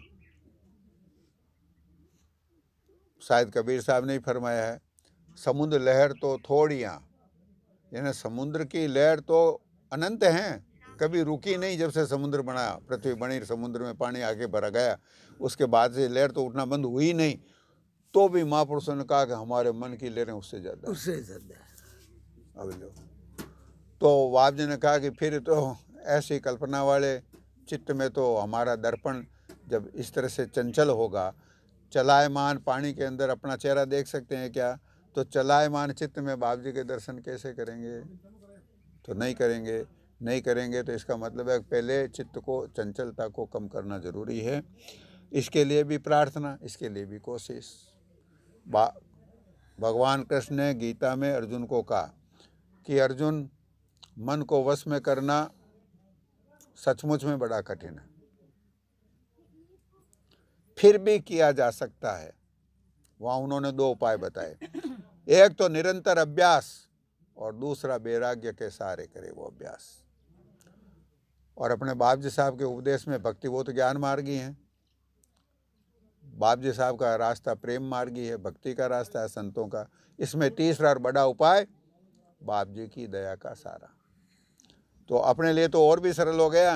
शायद कबीर साहब ने ही फरमाया है समुद्र लहर तो यहाँ यानी समुद्र की लहर तो अनंत हैं कभी रुकी नहीं जब से समुद्र बना पृथ्वी बनी समुद्र में पानी आके भरा गया उसके बाद से लहर तो उठना बंद हुई नहीं तो भी महापुरुषों ने कहा कि हमारे मन की लहरें उससे ज़्यादा उससे ज़्यादा अब लो तो बाप जी ने कहा कि फिर तो ऐसी कल्पना वाले चित्त में तो हमारा दर्पण जब इस तरह से चंचल होगा चलायमान पानी के अंदर अपना चेहरा देख सकते हैं क्या तो चलायमान चित्त में बाप जी के दर्शन कैसे करेंगे तो नहीं करेंगे नहीं करेंगे तो इसका मतलब है पहले चित्त को चंचलता को कम करना ज़रूरी है इसके लिए भी प्रार्थना इसके लिए भी कोशिश भगवान कृष्ण ने गीता में अर्जुन को कहा कि अर्जुन मन को वश में करना सचमुच में बड़ा कठिन है फिर भी किया जा सकता है वहाँ उन्होंने दो उपाय बताए एक तो निरंतर अभ्यास और दूसरा वैराग्य के सहारे करे वो अभ्यास और अपने बाप जी साहब के उपदेश में भक्ति वो तो ज्ञान मार्गी है बाप जी साहब का रास्ता प्रेम मार्गी है भक्ति का रास्ता है संतों का इसमें तीसरा और बड़ा उपाय बाप जी की दया का सारा तो अपने लिए तो और भी सरल हो गया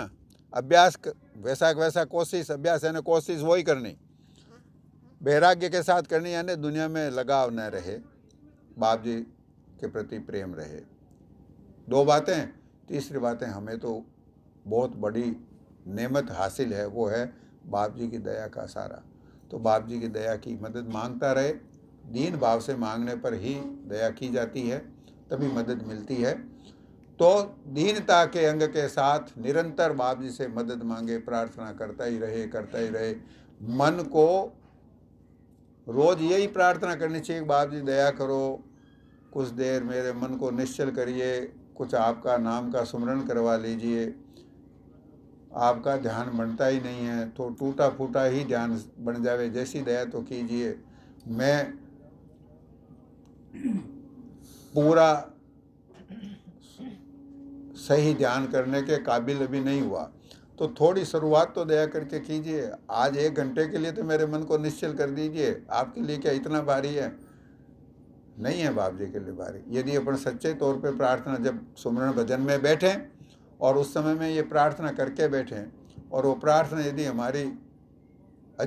अभ्यास वैसा वैसा कोशिश अभ्यास यानी कोशिश वही करनी वैराग्य के साथ करनी यानी दुनिया में लगाव न रहे बाप जी के प्रति प्रेम रहे दो बातें तीसरी बातें हमें तो बहुत बड़ी नेमत हासिल है वो है बाप जी की दया का सारा तो बाप जी की दया की मदद मांगता रहे दीन भाव से मांगने पर ही दया की जाती है तभी मदद मिलती है तो दीनता के अंग के साथ निरंतर बाप जी से मदद मांगे प्रार्थना करता ही रहे करता ही रहे मन को रोज यही प्रार्थना करनी चाहिए बाप जी दया करो कुछ देर मेरे मन को निश्चल करिए कुछ आपका नाम का स्मरण करवा लीजिए आपका ध्यान बनता ही नहीं है तो टूटा फूटा ही ध्यान बन जावे जैसी दया तो कीजिए मैं पूरा सही ध्यान करने के काबिल अभी नहीं हुआ तो थोड़ी शुरुआत तो दया करके कीजिए आज एक घंटे के लिए तो मेरे मन को निश्चल कर दीजिए आपके लिए क्या इतना भारी है नहीं है बाप जी के लिए भारी यदि अपन सच्चे तौर पे प्रार्थना जब सुमरण भजन में बैठें और उस समय में ये प्रार्थना करके बैठें और वो प्रार्थना यदि हमारी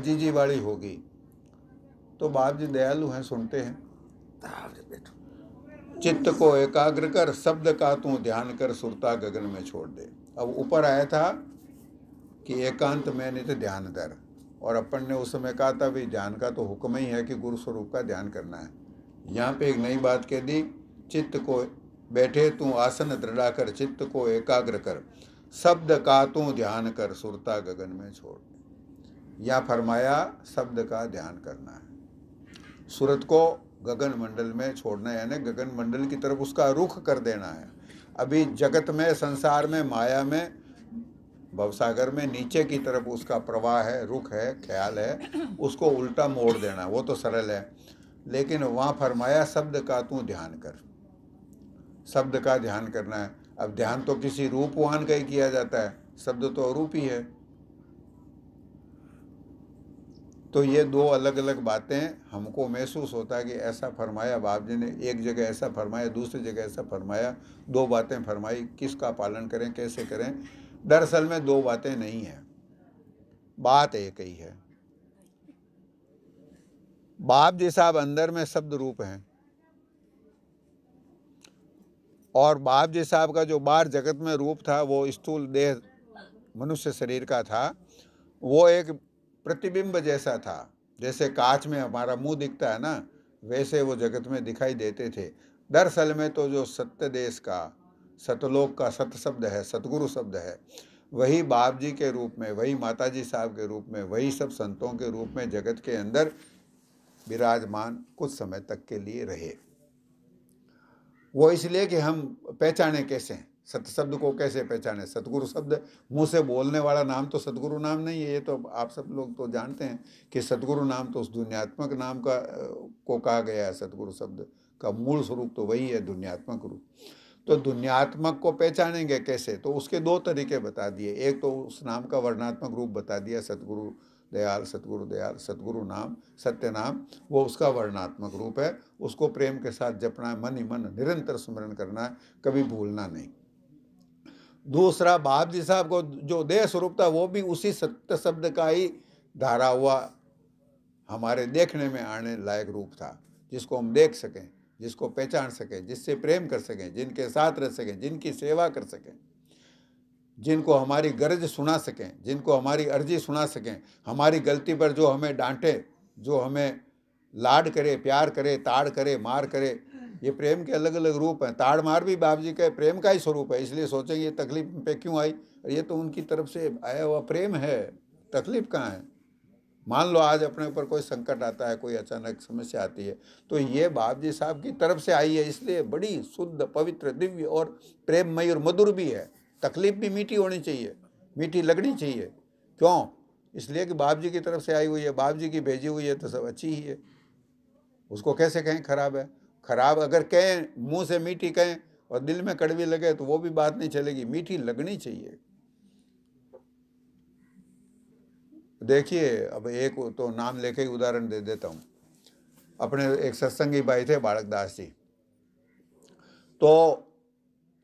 अजीजी वाली होगी तो बाप जी दयालु हैं सुनते हैं बैठो चित्त को एकाग्र कर शब्द का तू ध्यान कर सुरता गगन में छोड़ दे अब ऊपर आया था कि एकांत में नित ध्यान दर और अपन ने उस समय कहा था भाई ध्यान का तो हुक्म ही है कि गुरु स्वरूप का ध्यान करना है यहाँ पे एक नई बात कह दी चित्त को बैठे तू आसन दृढ़ा कर चित्त को एकाग्र कर शब्द का तू ध्यान कर सुरता गगन में छोड़ दे या फरमाया शब्द का ध्यान करना है सूरत को गगन मंडल में छोड़ना यानी गगन मंडल की तरफ उसका रुख कर देना है अभी जगत में संसार में माया में भवसागर में नीचे की तरफ उसका प्रवाह है रुख है ख्याल है उसको उल्टा मोड़ देना वो तो सरल है लेकिन वहाँ फरमाया शब्द का तू ध्यान कर शब्द का ध्यान करना है अब ध्यान तो किसी रूपवान का ही किया जाता है शब्द तो अरूप ही है तो ये दो अलग अलग बातें हमको महसूस होता है कि ऐसा फरमाया बाप जी ने एक जगह ऐसा फरमाया दूसरी जगह ऐसा फरमाया दो बातें फरमाई किसका पालन करें कैसे करें दरअसल में दो बातें नहीं हैं बात एक ही है बाप जी साहब अंदर में शब्द रूप हैं और बाप जी साहब का जो बाहर जगत में रूप था वो स्थूल देह मनुष्य शरीर का था वो एक प्रतिबिंब जैसा था जैसे कांच में हमारा मुंह दिखता है ना वैसे वो जगत में दिखाई देते थे दरअसल में तो जो सत्य देश का सतलोक का सत शब्द है सतगुरु शब्द है वही बाप जी के रूप में वही माता जी साहब के रूप में वही सब संतों के रूप में जगत के अंदर विराजमान कुछ समय तक के लिए रहे वो इसलिए कि हम पहचाने कैसे हैं सत शब्द को कैसे पहचाने सतगुरु शब्द मुंह से बोलने वाला नाम तो सतगुरु नाम नहीं है ये तो आप सब लोग तो जानते हैं कि सतगुरु नाम तो उस दुनियात्मक नाम का को कहा गया है सतगुरु शब्द का मूल स्वरूप तो वही है दुनियात्मक रूप तो दुनियात्मक को पहचानेंगे कैसे तो उसके दो तरीके बता दिए एक तो उस नाम का वर्णात्मक रूप बता दिया सतगुरु दयाल सतगुरु दयाल सतगुरु नाम सत्य नाम वो उसका वर्णात्मक रूप है उसको प्रेम के साथ जपना है मन ही मन निरंतर स्मरण करना है कभी भूलना नहीं दूसरा जी साहब को जो देह स्वरूप था वो भी उसी सत्य शब्द का ही धारा हुआ हमारे देखने में आने लायक रूप था जिसको हम देख सकें जिसको पहचान सकें जिससे प्रेम कर सकें जिनके साथ रह सकें जिनकी सेवा कर सकें जिनको हमारी गरज सुना सकें जिनको हमारी अर्जी सुना सकें हमारी गलती पर जो हमें डांटे जो हमें लाड करे प्यार करे ताड़ करे मार करे ये प्रेम के अलग अलग रूप हैं ताड़ मार भी बाप जी का प्रेम का ही स्वरूप है इसलिए सोचेंगे ये तकलीफ पे क्यों आई ये तो उनकी तरफ से आया हुआ प्रेम है तकलीफ कहाँ है मान लो आज अपने ऊपर कोई संकट आता है कोई अचानक समस्या आती है तो ये बाप जी साहब की तरफ से आई है इसलिए बड़ी शुद्ध पवित्र दिव्य और प्रेममयी और मधुर भी है तकलीफ भी मीठी होनी चाहिए मीठी लगनी चाहिए क्यों इसलिए कि बाप जी की तरफ से आई हुई है बाप जी की भेजी हुई है तो सब अच्छी ही है उसको कैसे कहें खराब है खराब अगर कहें मुंह से मीठी कहें और दिल में कड़वी लगे तो वो भी बात नहीं चलेगी मीठी लगनी चाहिए देखिए अब एक तो नाम लेके ही उदाहरण दे देता हूँ अपने एक सत्संगी भाई थे बालकदास जी तो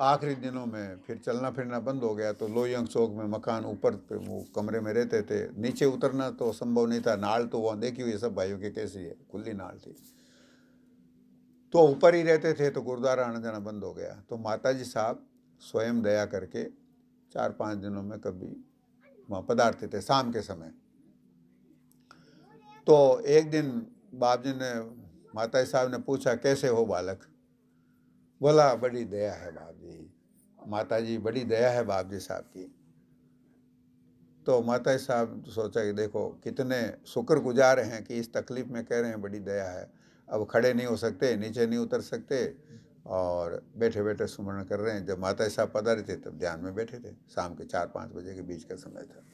आखिरी दिनों में फिर चलना फिरना बंद हो गया तो लोहियंग चौक में मकान ऊपर वो कमरे में रहते थे नीचे उतरना तो संभव नहीं था नाल तो वहाँ देखी हुई सब भाइयों के कैसी है खुली नाल थी तो ऊपर ही रहते थे तो गुरुद्वारा आना जाना बंद हो गया तो माता जी साहब स्वयं दया करके चार पाँच दिनों में कभी वहाँ पधारते थे शाम के समय तो एक दिन बाप जी ने माता जी साहब ने पूछा कैसे हो बालक बोला बड़ी दया है बाप जी माता जी बड़ी दया है बाप जी साहब की तो माता जी साहब सोचा कि देखो कितने शुक्र गुजार हैं कि इस तकलीफ़ में कह रहे हैं बड़ी दया है अब खड़े नहीं हो सकते नीचे नहीं उतर सकते और बैठे बैठे सुमरण कर रहे हैं जब माता साहब पधारे थे तब ध्यान में बैठे थे शाम के चार पाँच बजे के बीच का समय था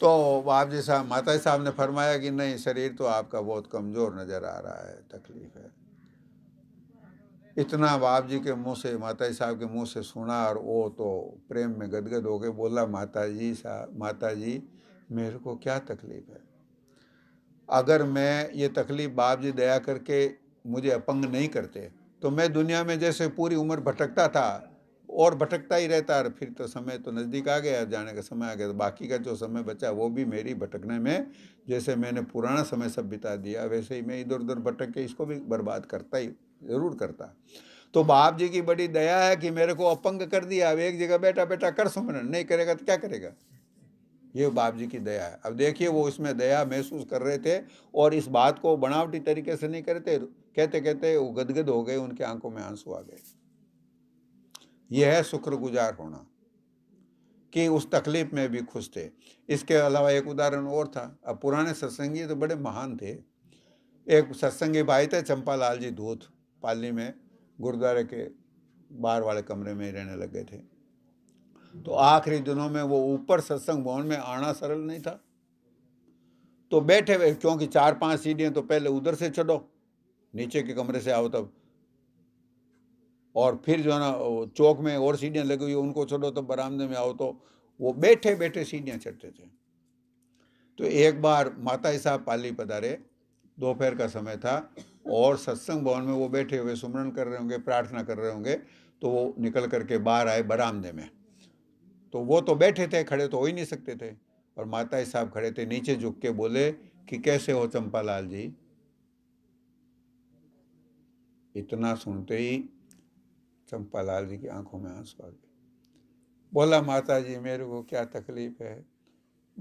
तो आप जैसा माता साहब ने फरमाया कि नहीं शरीर तो आपका बहुत कमज़ोर नज़र आ रहा है तकलीफ है इतना बाप जी के मुंह से माता साहब के मुंह से सुना और वो तो प्रेम में गदगद गए बोला माता जी साहब माता जी मेरे को क्या तकलीफ़ है अगर मैं ये तकलीफ़ बाप जी दया करके मुझे अपंग नहीं करते तो मैं दुनिया में जैसे पूरी उम्र भटकता था और भटकता ही रहता और फिर तो समय तो नज़दीक आ गया जाने का समय आ गया तो बाकी का जो समय बचा वो भी मेरी भटकने में जैसे मैंने पुराना समय सब बिता दिया वैसे ही मैं इधर उधर भटक के इसको भी बर्बाद करता ही ज़रूर करता तो बाप जी की बड़ी दया है कि मेरे को अपंग कर दिया अब एक जगह बैठा बैठा कर सुमरन नहीं करेगा तो क्या करेगा ये बाप जी की दया है अब देखिए वो इसमें दया महसूस कर रहे थे और इस बात को बनावटी तरीके से नहीं करते कहते कहते वो गदगद हो गए उनके आंखों में आंसू आ गए यह है शुक्रगुजार होना कि उस तकलीफ में भी खुश थे इसके अलावा एक उदाहरण और था अब पुराने सत्संगी तो बड़े महान थे एक सत्संगी भाई थे चंपा जी धूत पाली में गुरुद्वारे के बाहर वाले कमरे में रहने गए थे तो आखिरी दिनों में वो ऊपर सत्संग भवन में आना सरल नहीं था तो बैठे हुए क्योंकि चार पांच सीढ़ियां तो पहले उधर से चढ़ो नीचे के कमरे से आओ तब और फिर जो है ना चौक में और सीढ़ियां लगी हुई उनको चढ़ो तो बरामदे में आओ तो वो बैठे बैठे सीढ़ियां चढ़ते थे तो एक बार माता साहब पाली पधारे दोपहर का समय था और सत्संग भवन में वो बैठे हुए सुमरन कर रहे होंगे प्रार्थना कर रहे होंगे तो वो निकल करके बाहर आए बरामदे में तो वो तो बैठे थे खड़े तो हो ही नहीं सकते थे और माता साहब खड़े थे नीचे झुक के बोले कि कैसे हो चंपालाल जी इतना सुनते ही चंपालाल जी की आंखों में आंसू आ गए बोला माता जी मेरे को क्या तकलीफ है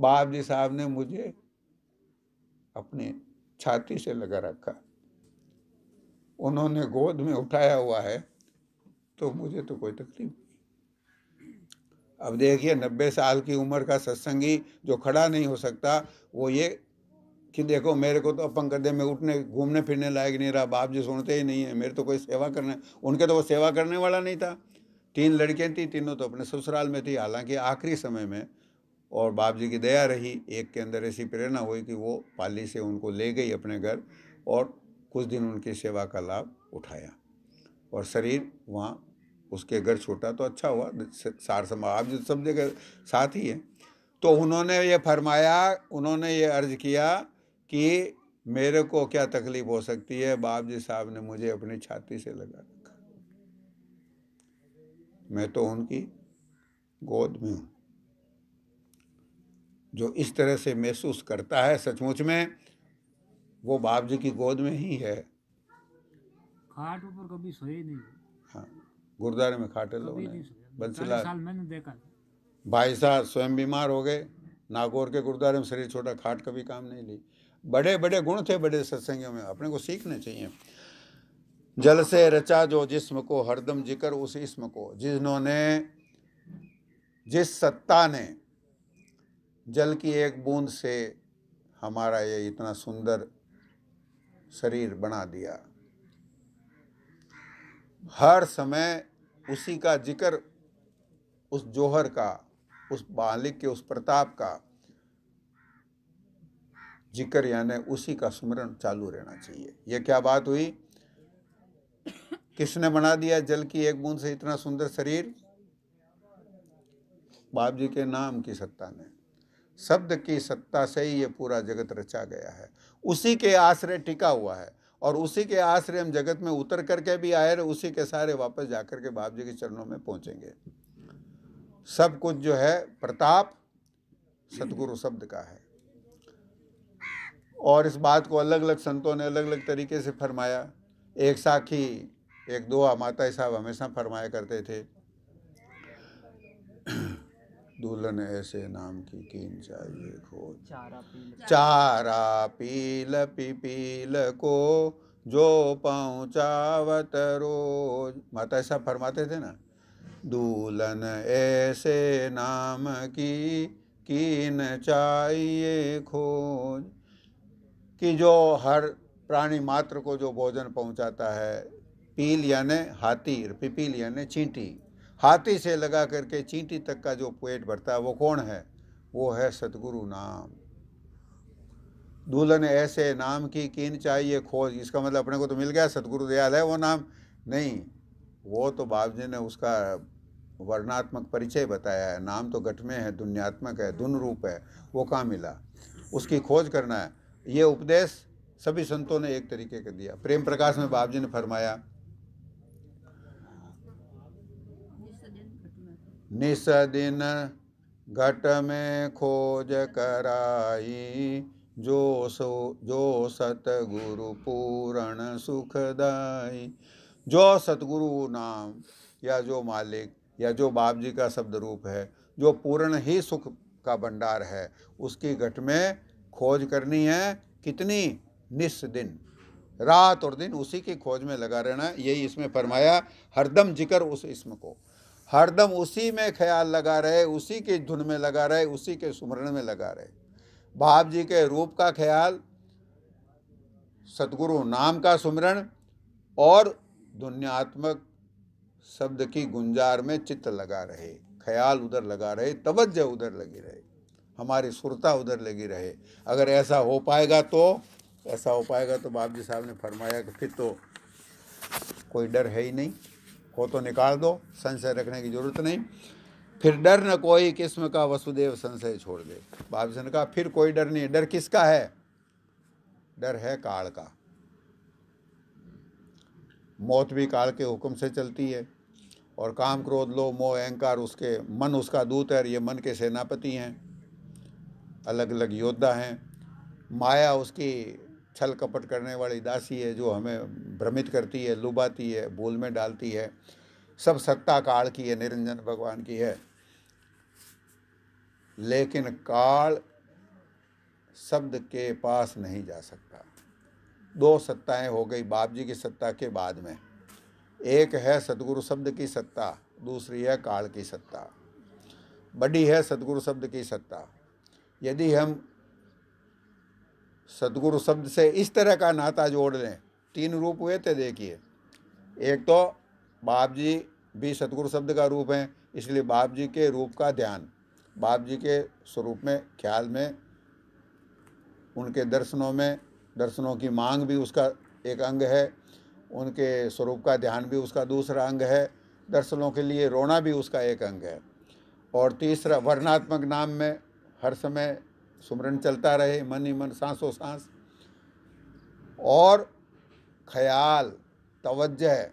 बाप जी साहब ने मुझे अपने छाती से लगा रखा उन्होंने गोद में उठाया हुआ है तो मुझे तो कोई तकलीफ नहीं अब देखिए नब्बे साल की उम्र का सत्संगी जो खड़ा नहीं हो सकता वो ये कि देखो मेरे को तो कर दे में उठने घूमने फिरने लायक नहीं रहा बाप जी सुनते ही नहीं है मेरे तो कोई सेवा करने उनके तो वो सेवा करने वाला नहीं था तीन लड़कियाँ थी तीनों तो अपने ससुराल में थी हालांकि आखिरी समय में और बाप जी की दया रही एक के अंदर ऐसी प्रेरणा हुई कि वो पाली से उनको ले गई अपने घर और कुछ दिन उनकी सेवा का लाभ उठाया और शरीर वहाँ उसके घर छोटा तो अच्छा हुआ सार समा आप जो सब जगह साथ ही हैं तो उन्होंने ये फरमाया उन्होंने ये अर्ज किया कि मेरे को क्या तकलीफ हो सकती है बाप जी साहब ने मुझे अपनी छाती से लगा रखा मैं तो उनकी गोद में हूँ जो इस तरह से महसूस करता है सचमुच में वो बाप जी की गोद में ही है खाट ऊपर कभी सोए नहीं गुरुद्वारे में खाटे लोग बंसीलाल भाई साहब स्वयं बीमार हो गए नागौर के गुरुद्वारे में शरीर छोटा खाट कभी काम नहीं ली बड़े बड़े गुण थे बड़े सत्संगों में अपने को सीखने चाहिए जल से रचा जो जिस्म को हरदम जिक्र उस इसम को जिन्होंने जिस सत्ता ने जल की एक बूंद से हमारा ये इतना सुंदर शरीर बना दिया हर समय उसी का जिक्र उस जोहर का उस मालिक के उस प्रताप का जिक्र यानी उसी का स्मरण चालू रहना चाहिए यह क्या बात हुई किसने बना दिया जल की एक बूंद से इतना सुंदर शरीर बाप जी के नाम की सत्ता ने शब्द की सत्ता से ही ये पूरा जगत रचा गया है उसी के आश्रय टिका हुआ है और उसी के आश्रय हम जगत में उतर करके भी आए और उसी के सारे वापस जाकर के बाप जी के चरणों में पहुंचेंगे सब कुछ जो है प्रताप सतगुरु शब्द का है और इस बात को अलग अलग संतों ने अलग अलग तरीके से फरमाया एक साखी एक दो माता साहब हमेशा फरमाया करते थे दुल्हन ऐसे नाम की कीन चाहिए खोज चारा पील पिपील को जो पहुँचावत रोज माता ऐसा फरमाते थे ना दुल्हन ऐसे नाम की कीन चाहिए खोज कि जो हर प्राणी मात्र को जो भोजन पहुंचाता है पील यानि हाथी पिपील यानि चींटी हाथी से लगा करके चींटी तक का जो पेट भरता है वो कौन है वो है सतगुरु नाम दुल्हन ऐसे नाम की कीन चाहिए खोज इसका मतलब अपने को तो मिल गया सतगुरु दयाल है वो नाम नहीं वो तो बाप जी ने उसका वर्णात्मक परिचय बताया है नाम तो घट में है दुनियात्मक है धुन रूप है वो कहाँ मिला उसकी खोज करना है ये उपदेश सभी संतों ने एक तरीके का दिया प्रेम प्रकाश में बाप जी ने फरमाया निस दिन घट में खोज कराई जो सो जो सतगुरु पूर्ण सुखदाई जो सतगुरु नाम या जो मालिक या जो बाप जी का शब्द रूप है जो पूर्ण ही सुख का भंडार है उसकी घट में खोज करनी है कितनी निस दिन रात और दिन उसी की खोज में लगा रहना यही इसमें फरमाया हरदम जिक्र उस इसम को हरदम उसी में ख्याल लगा रहे उसी के धुन में लगा रहे उसी के सुमरण में लगा रहे भाव जी के रूप का ख्याल सतगुरु नाम का सुमरण और दुनियात्मक शब्द की गुंजार में चित्त लगा रहे ख्याल उधर लगा रहे तवज्जो उधर लगी रहे हमारी सुरता उधर लगी रहे अगर ऐसा हो पाएगा तो ऐसा हो पाएगा तो बाप जी साहब ने फरमाया कि फिर तो कोई डर है ही नहीं हो तो निकाल दो संशय रखने की जरूरत नहीं फिर डर न कोई किस्म का वसुदेव संशय छोड़ दे बाबू ने कहा फिर कोई डर नहीं डर किसका है डर है काल का मौत भी काल के हुक्म से चलती है और काम क्रोध लो मोह अहंकार उसके मन उसका दूत है और ये मन के सेनापति हैं अलग अलग योद्धा हैं माया उसकी छल कपट करने वाली दासी है जो हमें भ्रमित करती है लुभाती है भूल में डालती है सब सत्ता काल की है निरंजन भगवान की है लेकिन काल शब्द के पास नहीं जा सकता दो सत्ताएं हो गई बाप जी की सत्ता के बाद में एक है सदगुरु शब्द की सत्ता दूसरी है काल की सत्ता बड़ी है सदगुरु शब्द की सत्ता यदि हम सदगुरु शब्द से इस तरह का नाता जोड़ लें तीन रूप हुए थे देखिए एक तो बाप जी भी सदगुरु शब्द का रूप हैं इसलिए बाप जी के रूप का ध्यान बाप जी के स्वरूप में ख्याल में उनके दर्शनों में दर्शनों की मांग भी उसका एक अंग है उनके स्वरूप का ध्यान भी उसका दूसरा अंग है दर्शनों के लिए रोना भी उसका एक अंग है और तीसरा वर्णात्मक नाम में हर समय सुमरण चलता रहे मन ही मन सांसों सांस और ख्याल तवज्जह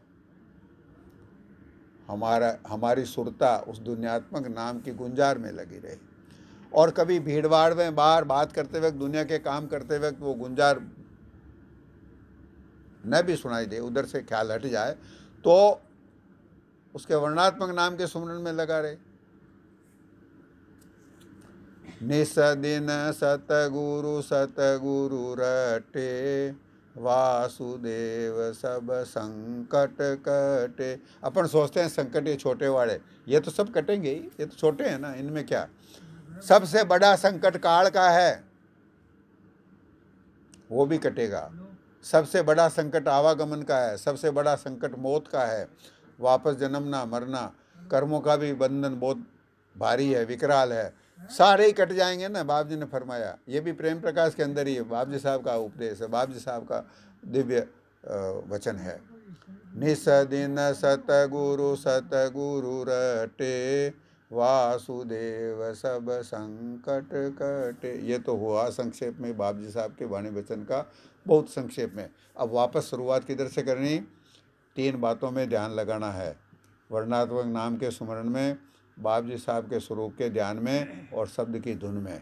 हमारा हमारी सुरता उस दुनियात्मक नाम की गुंजार में लगी रहे और कभी भीड़ भाड़ में बाहर बात करते वक्त दुनिया के काम करते वक्त वो गुंजार न भी सुनाई दे उधर से ख्याल हट जाए तो उसके वर्णात्मक नाम के सुमरण में लगा रहे निसदिन सतगुरु सतगुरु रटे वासुदेव सब संकट कटे अपन सोचते हैं संकट ये छोटे वाले ये तो सब कटेंगे ही ये तो छोटे हैं ना इनमें क्या सबसे बड़ा संकट काल का है वो भी कटेगा सबसे बड़ा संकट आवागमन का है सबसे बड़ा संकट मौत का है वापस जन्मना मरना कर्मों का भी बंधन बहुत भारी है विकराल है सारे ही कट जाएंगे ना बाप जी ने फरमाया ये भी प्रेम प्रकाश के अंदर ही है बाप जी साहब का उपदेश है बाप जी साहब का दिव्य वचन है निसदिन सत गुरु रटे वासुदेव सब संकट कटे ये तो हुआ संक्षेप में बाप जी साहब के वाणी वचन का बहुत संक्षेप में अब वापस शुरुआत किधर से करनी तीन बातों में ध्यान लगाना है वर्णात्मक नाम के सुमरण में बाप जी साहब के स्वरूप के ध्यान में और शब्द की धुन में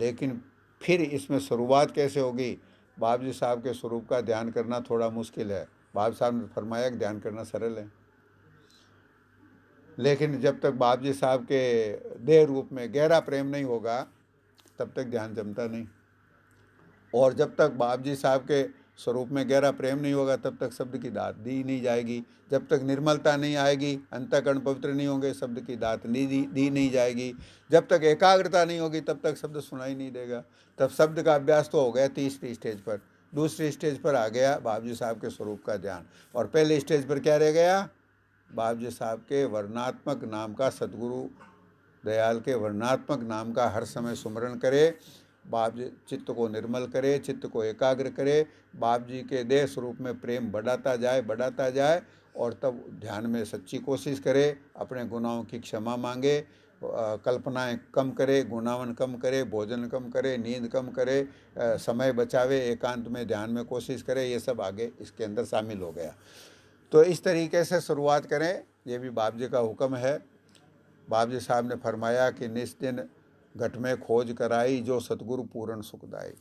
लेकिन फिर इसमें शुरुआत कैसे होगी बाप जी साहब के स्वरूप का ध्यान करना थोड़ा मुश्किल है बाप साहब ने फरमाया कि ध्यान करना सरल है लेकिन जब तक बाप जी साहब के देह रूप में गहरा प्रेम नहीं होगा तब तक ध्यान जमता नहीं और जब तक बाप जी साहब के स्वरूप में गहरा प्रेम नहीं होगा तब तक शब्द की दात दी नहीं जाएगी जब तक निर्मलता नहीं आएगी अंतकरण पवित्र नहीं होंगे शब्द की दात नहीं दी, दी नहीं जाएगी जब तक एकाग्रता नहीं होगी तब तक शब्द सुनाई नहीं देगा तब शब्द का अभ्यास तो हो गया तीसरी स्टेज पर दूसरी स्टेज पर आ गया बाबजी साहब के स्वरूप का ध्यान और पहले स्टेज पर क्या रह गया बाबजी साहब के वर्णात्मक नाम का सदगुरु दयाल के वर्णात्मक नाम का हर समय सुमरण करे बाप जी चित्त को निर्मल करे चित्त को एकाग्र करे बाप जी के देह स्वरूप में प्रेम बढ़ाता जाए बढ़ाता जाए और तब ध्यान में सच्ची कोशिश करे अपने गुनाहों की क्षमा मांगे कल्पनाएं कम करे गुनावन कम करे भोजन कम करे नींद कम करे समय बचावे एकांत में ध्यान में कोशिश करे ये सब आगे इसके अंदर शामिल हो गया तो इस तरीके से शुरुआत करें ये भी बाप जी का हुक्म है बाप जी साहब ने फरमाया कि निश्चिन घट में खोज कराई जो सतगुरु पूर्ण सुखदाई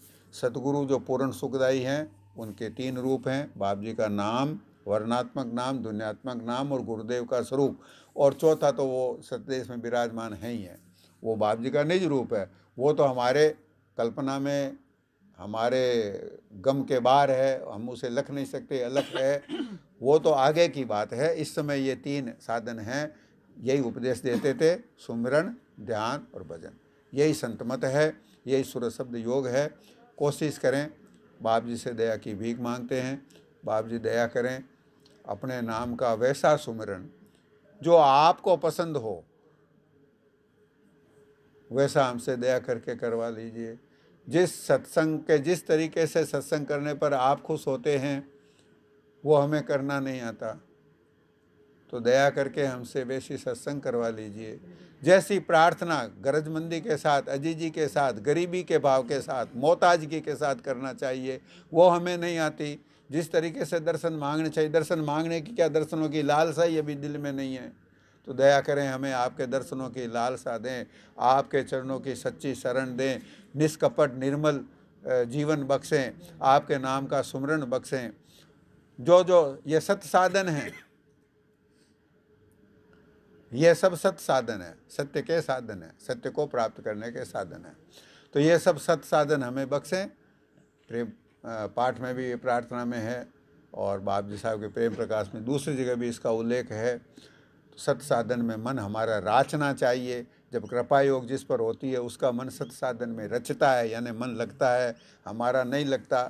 सतगुरु जो पूर्ण सुखदाई हैं उनके तीन रूप हैं बाप जी का नाम वर्णात्मक नाम दुनियात्मक नाम और गुरुदेव का स्वरूप और चौथा तो वो सतदेश में विराजमान है ही है वो बाप जी का निज रूप है वो तो हमारे कल्पना में हमारे गम के बार है हम उसे लख नहीं सकते अलग है वो तो आगे की बात है इस समय ये तीन साधन हैं यही उपदेश देते थे सुमरण ध्यान और भजन यही संतमत है यही सूर्य शब्द योग है कोशिश करें बाप जी से दया की भीख मांगते हैं बाप जी दया करें अपने नाम का वैसा सुमिरन जो आपको पसंद हो वैसा हमसे दया करके करवा लीजिए जिस सत्संग के जिस तरीके से सत्संग करने पर आप खुश होते हैं वो हमें करना नहीं आता तो दया करके हमसे वैसी सत्संग करवा लीजिए जैसी प्रार्थना गरजमंदी के साथ अजीजी के साथ गरीबी के भाव के साथ मोहताजगी के साथ करना चाहिए वो हमें नहीं आती जिस तरीके से दर्शन मांगने चाहिए दर्शन मांगने की क्या दर्शनों की लालसा ही अभी दिल में नहीं है तो दया करें हमें आपके दर्शनों की लालसा दें आपके चरणों की सच्ची शरण दें निष्कपट निर्मल जीवन बख्शें आपके नाम का सुमरण बख्शें जो जो ये सत्साधन हैं ये सब सत साधन है सत्य के साधन है सत्य को प्राप्त करने के साधन है तो ये सब सत साधन हमें बख्शें प्रेम पाठ में भी प्रार्थना में है और बाप जी साहब के प्रेम प्रकाश में दूसरी जगह भी इसका उल्लेख है तो सत साधन में मन हमारा राचना चाहिए जब कृपा योग जिस पर होती है उसका मन सत साधन में रचता है यानी मन लगता है हमारा नहीं लगता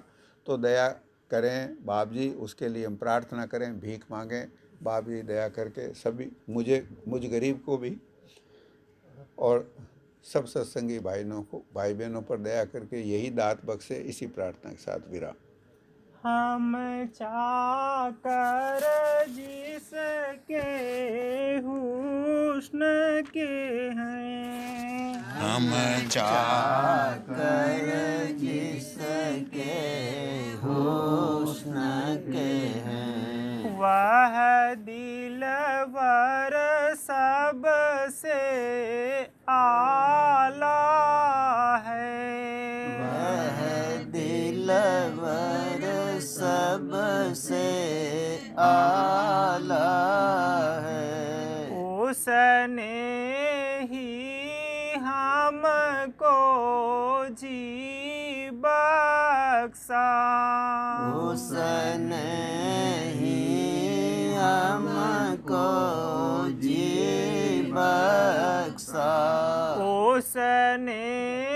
तो दया करें बाप जी उसके लिए हम प्रार्थना करें भीख मांगें बाबी दया करके सभी मुझे मुझ गरीब को भी और सब सत्संगी भाइयों को भाई बहनों पर दया करके यही दात बख्शे इसी प्रार्थना के साथ विराम हम चाकर जिसके हुस्न के हैं हम चाकर जिसके हुस्न के हैं वह दिलवर सबसे आला है वह दिलवर सबसे आला है उसने ही हमको जी बक्सा उसने जी बख्शा उसने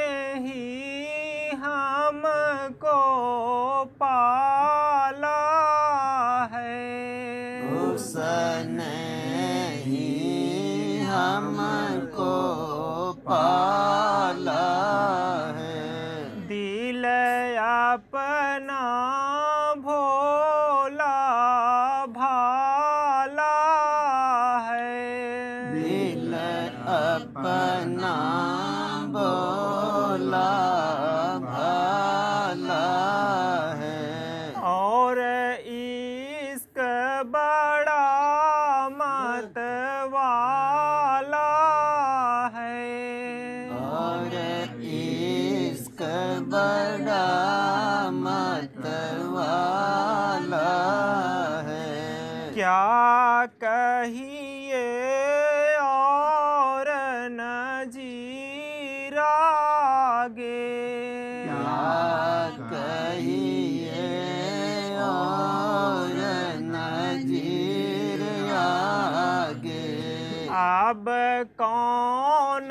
कौन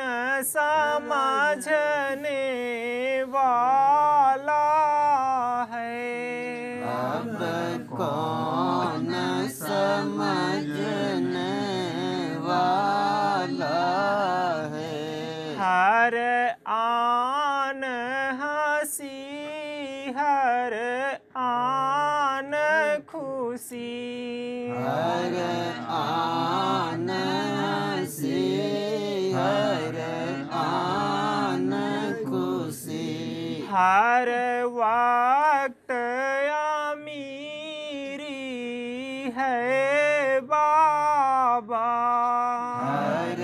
समझने वाला है अब कौन समझने वाला है हर आन हंसी हर आन खुशी हर आन हर वक्त अमीरी है बाबा हर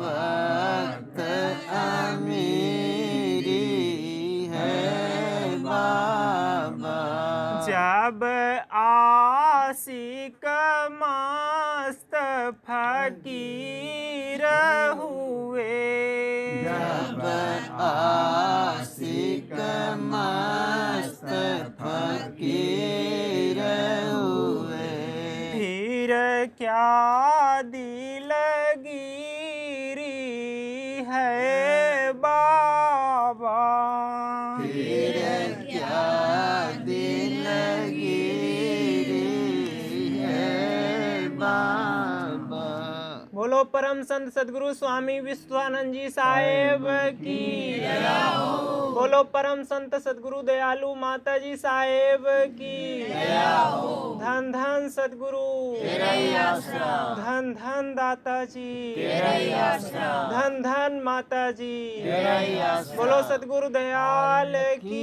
वक्त अमीरी है बाबा जब आशिक मस्त फकीर हुए जब आस मस्त फकीर हुए फिर क्या दी लगी परम संत सदगुरु स्वामी विश्वानंद जी साहेब की बोलो परम संत सदगुरु दयालु माता जी साहेब की धन धन सदगुरु धन धन दाता जी धन धन माता जी बोलो सदगुरु दयाल की